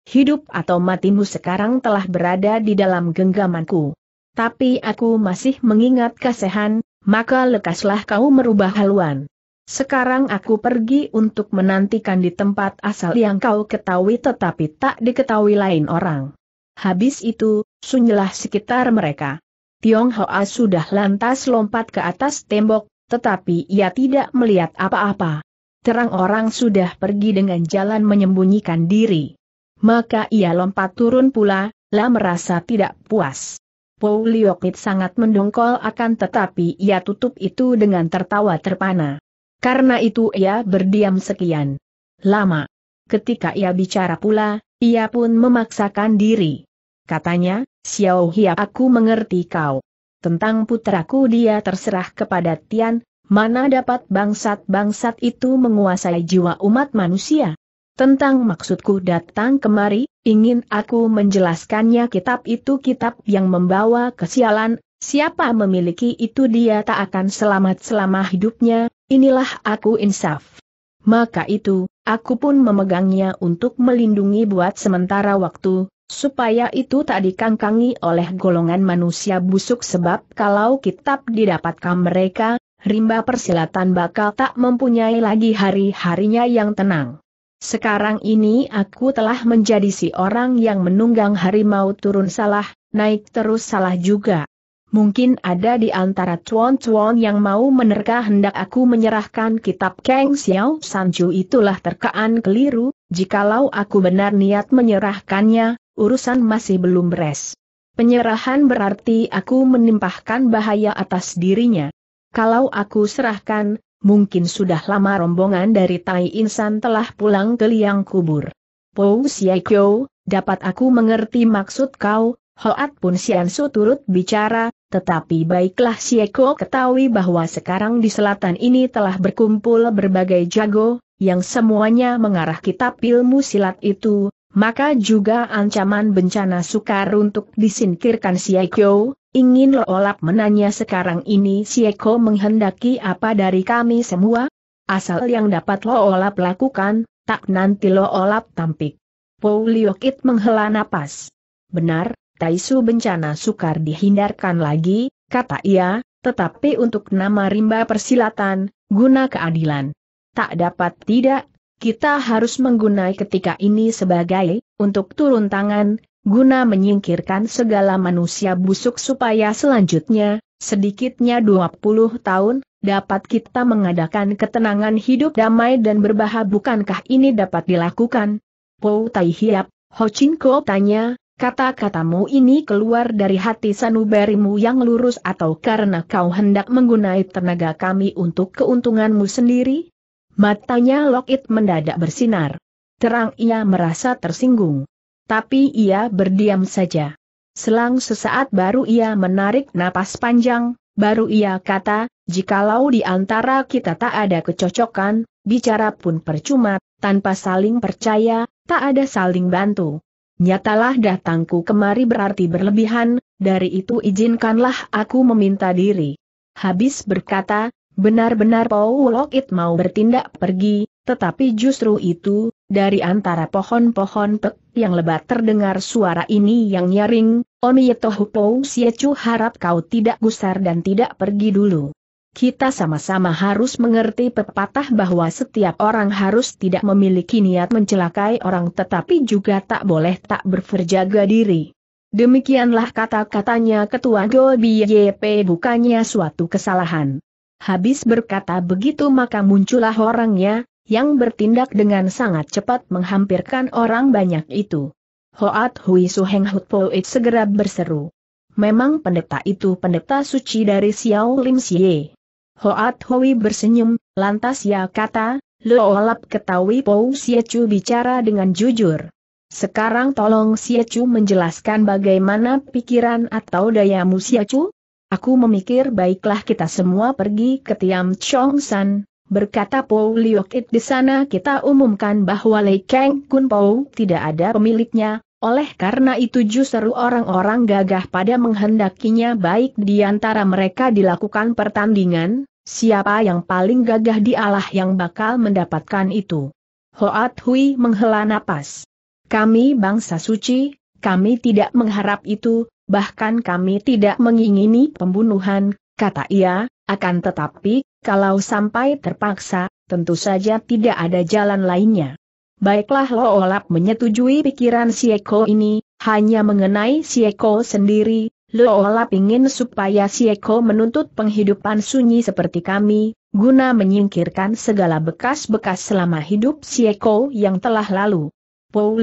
Speaker 1: Hidup atau matimu sekarang telah berada di dalam genggamanku tapi aku masih mengingat kasehan, maka lekaslah kau merubah haluan. Sekarang aku pergi untuk menantikan di tempat asal yang kau ketahui tetapi tak diketahui lain orang. Habis itu, sunyilah sekitar mereka. Tiong Hoa sudah lantas lompat ke atas tembok, tetapi ia tidak melihat apa-apa. Terang orang sudah pergi dengan jalan menyembunyikan diri. Maka ia lompat turun pula, lah merasa tidak puas. Pou Liokit sangat mendongkol akan tetapi ia tutup itu dengan tertawa terpana. Karena itu ia berdiam sekian lama. Ketika ia bicara pula, ia pun memaksakan diri. Katanya, Xiao Hia aku mengerti kau. Tentang putraku dia terserah kepada Tian, mana dapat bangsat-bangsat itu menguasai jiwa umat manusia. Tentang maksudku datang kemari, Ingin aku menjelaskannya kitab itu kitab yang membawa kesialan, siapa memiliki itu dia tak akan selamat selama hidupnya, inilah aku insaf. Maka itu, aku pun memegangnya untuk melindungi buat sementara waktu, supaya itu tak dikangkangi oleh golongan manusia busuk sebab kalau kitab didapatkan mereka, rimba persilatan bakal tak mempunyai lagi hari-harinya yang tenang. Sekarang ini aku telah menjadi si orang yang menunggang harimau turun salah, naik terus salah juga. Mungkin ada di antara cuan-cuan yang mau menerka hendak aku menyerahkan kitab Kang Xiao Sanju itulah terkaan keliru, jikalau aku benar niat menyerahkannya, urusan masih belum beres. Penyerahan berarti aku menimpahkan bahaya atas dirinya. Kalau aku serahkan, mungkin sudah lama rombongan dari Tai Insan telah pulang ke liang kubur. Po Siakyo, dapat aku mengerti maksud kau, Hoat pun Siansu turut bicara, tetapi baiklah Sieko ketahui bahwa sekarang di selatan ini telah berkumpul berbagai jago, yang semuanya mengarah kitab ilmu silat itu, maka juga ancaman bencana sukar untuk disingkirkan Sieko, Ingin lo olap menanya sekarang ini Sieko menghendaki apa dari kami semua? Asal yang dapat lo olap lakukan, tak nanti lo olap tampik. Pauliokit menghela napas. Benar, Taisu bencana sukar dihindarkan lagi, kata ia, tetapi untuk nama rimba persilatan, guna keadilan. Tak dapat tidak, kita harus menggunai ketika ini sebagai, untuk turun tangan, guna menyingkirkan segala manusia busuk supaya selanjutnya, sedikitnya 20 tahun, dapat kita mengadakan ketenangan hidup damai dan berbahagia. Bukankah ini dapat dilakukan? Po Tai Hiap, Ho Chin Ko tanya, kata-katamu ini keluar dari hati sanubarimu yang lurus atau karena kau hendak menggunai tenaga kami untuk keuntunganmu sendiri? Matanya Lokit mendadak bersinar. Terang ia merasa tersinggung tapi ia berdiam saja. Selang sesaat baru ia menarik napas panjang, baru ia kata, jikalau di antara kita tak ada kecocokan, bicara pun percuma, tanpa saling percaya, tak ada saling bantu. Nyatalah datangku kemari berarti berlebihan, dari itu izinkanlah aku meminta diri. Habis berkata, benar-benar Paul Lockit mau bertindak pergi, tetapi justru itu, dari antara pohon-pohon pek yang lebat terdengar suara ini yang nyaring, Oni Yetohupo Siecu harap kau tidak gusar dan tidak pergi dulu. Kita sama-sama harus mengerti pepatah bahwa setiap orang harus tidak memiliki niat mencelakai orang tetapi juga tak boleh tak berferjaga diri. Demikianlah kata-katanya ketua Gobi YP bukannya suatu kesalahan. Habis berkata begitu maka muncullah orangnya, yang bertindak dengan sangat cepat menghampirkan orang banyak itu. Hoat Hui Suheng Hut Poit segera berseru. Memang pendeta itu pendeta suci dari Xiao Lim Xie. Hoat Hui bersenyum, lantas ia kata, Loolap ketahui Pou Xie Chu bicara dengan jujur. Sekarang tolong Xie Chu menjelaskan bagaimana pikiran atau dayamu Xie Chu? Aku memikir baiklah kita semua pergi ke Tiam Chong San, berkata Pou Liokit di sana kita umumkan bahwa Lei Kang Kun Pou tidak ada pemiliknya, oleh karena itu justru orang-orang gagah pada menghendakinya baik di antara mereka dilakukan pertandingan, siapa yang paling gagah dialah yang bakal mendapatkan itu. Hoat Hui menghela napas. Kami bangsa suci, kami tidak mengharap itu, bahkan kami tidak mengingini pembunuhan, kata ia, akan tetapi, kalau sampai terpaksa, tentu saja tidak ada jalan lainnya. Baiklah Lo Olap menyetujui pikiran Sieko ini, hanya mengenai Sieko sendiri, Lo Olap ingin supaya Sieko menuntut penghidupan sunyi seperti kami, guna menyingkirkan segala bekas-bekas selama hidup Sieko yang telah lalu. Pou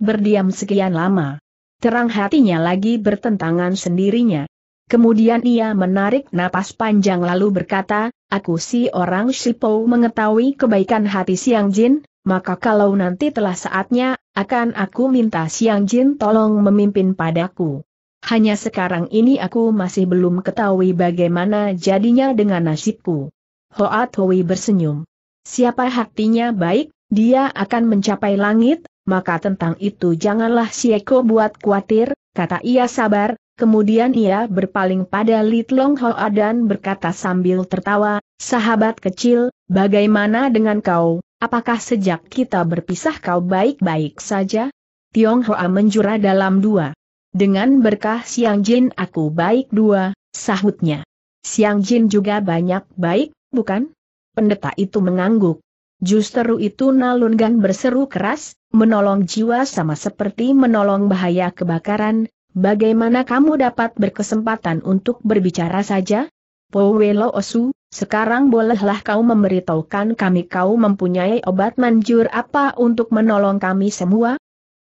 Speaker 1: berdiam sekian lama. Terang hatinya lagi bertentangan sendirinya. Kemudian ia menarik napas panjang lalu berkata, Aku si orang Shipo mengetahui kebaikan hati Siang Jin, maka kalau nanti telah saatnya, akan aku minta Siang Jin tolong memimpin padaku. Hanya sekarang ini aku masih belum ketahui bagaimana jadinya dengan nasibku. Hoat Hui bersenyum. Siapa hatinya baik, dia akan mencapai langit, maka tentang itu janganlah Sieko buat khawatir, kata ia sabar, Kemudian ia berpaling pada Lit Long Hoa dan berkata sambil tertawa, Sahabat kecil, bagaimana dengan kau, apakah sejak kita berpisah kau baik-baik saja? Tiong Hoa menjura dalam dua. Dengan berkah Siang Jin aku baik dua, sahutnya. Siang Jin juga banyak baik, bukan? Pendeta itu mengangguk. Justru itu Nalungan berseru keras, menolong jiwa sama seperti menolong bahaya kebakaran, bagaimana kamu dapat berkesempatan untuk berbicara saja? Powelo Osu, sekarang bolehlah kau memberitahukan kami kau mempunyai obat manjur apa untuk menolong kami semua?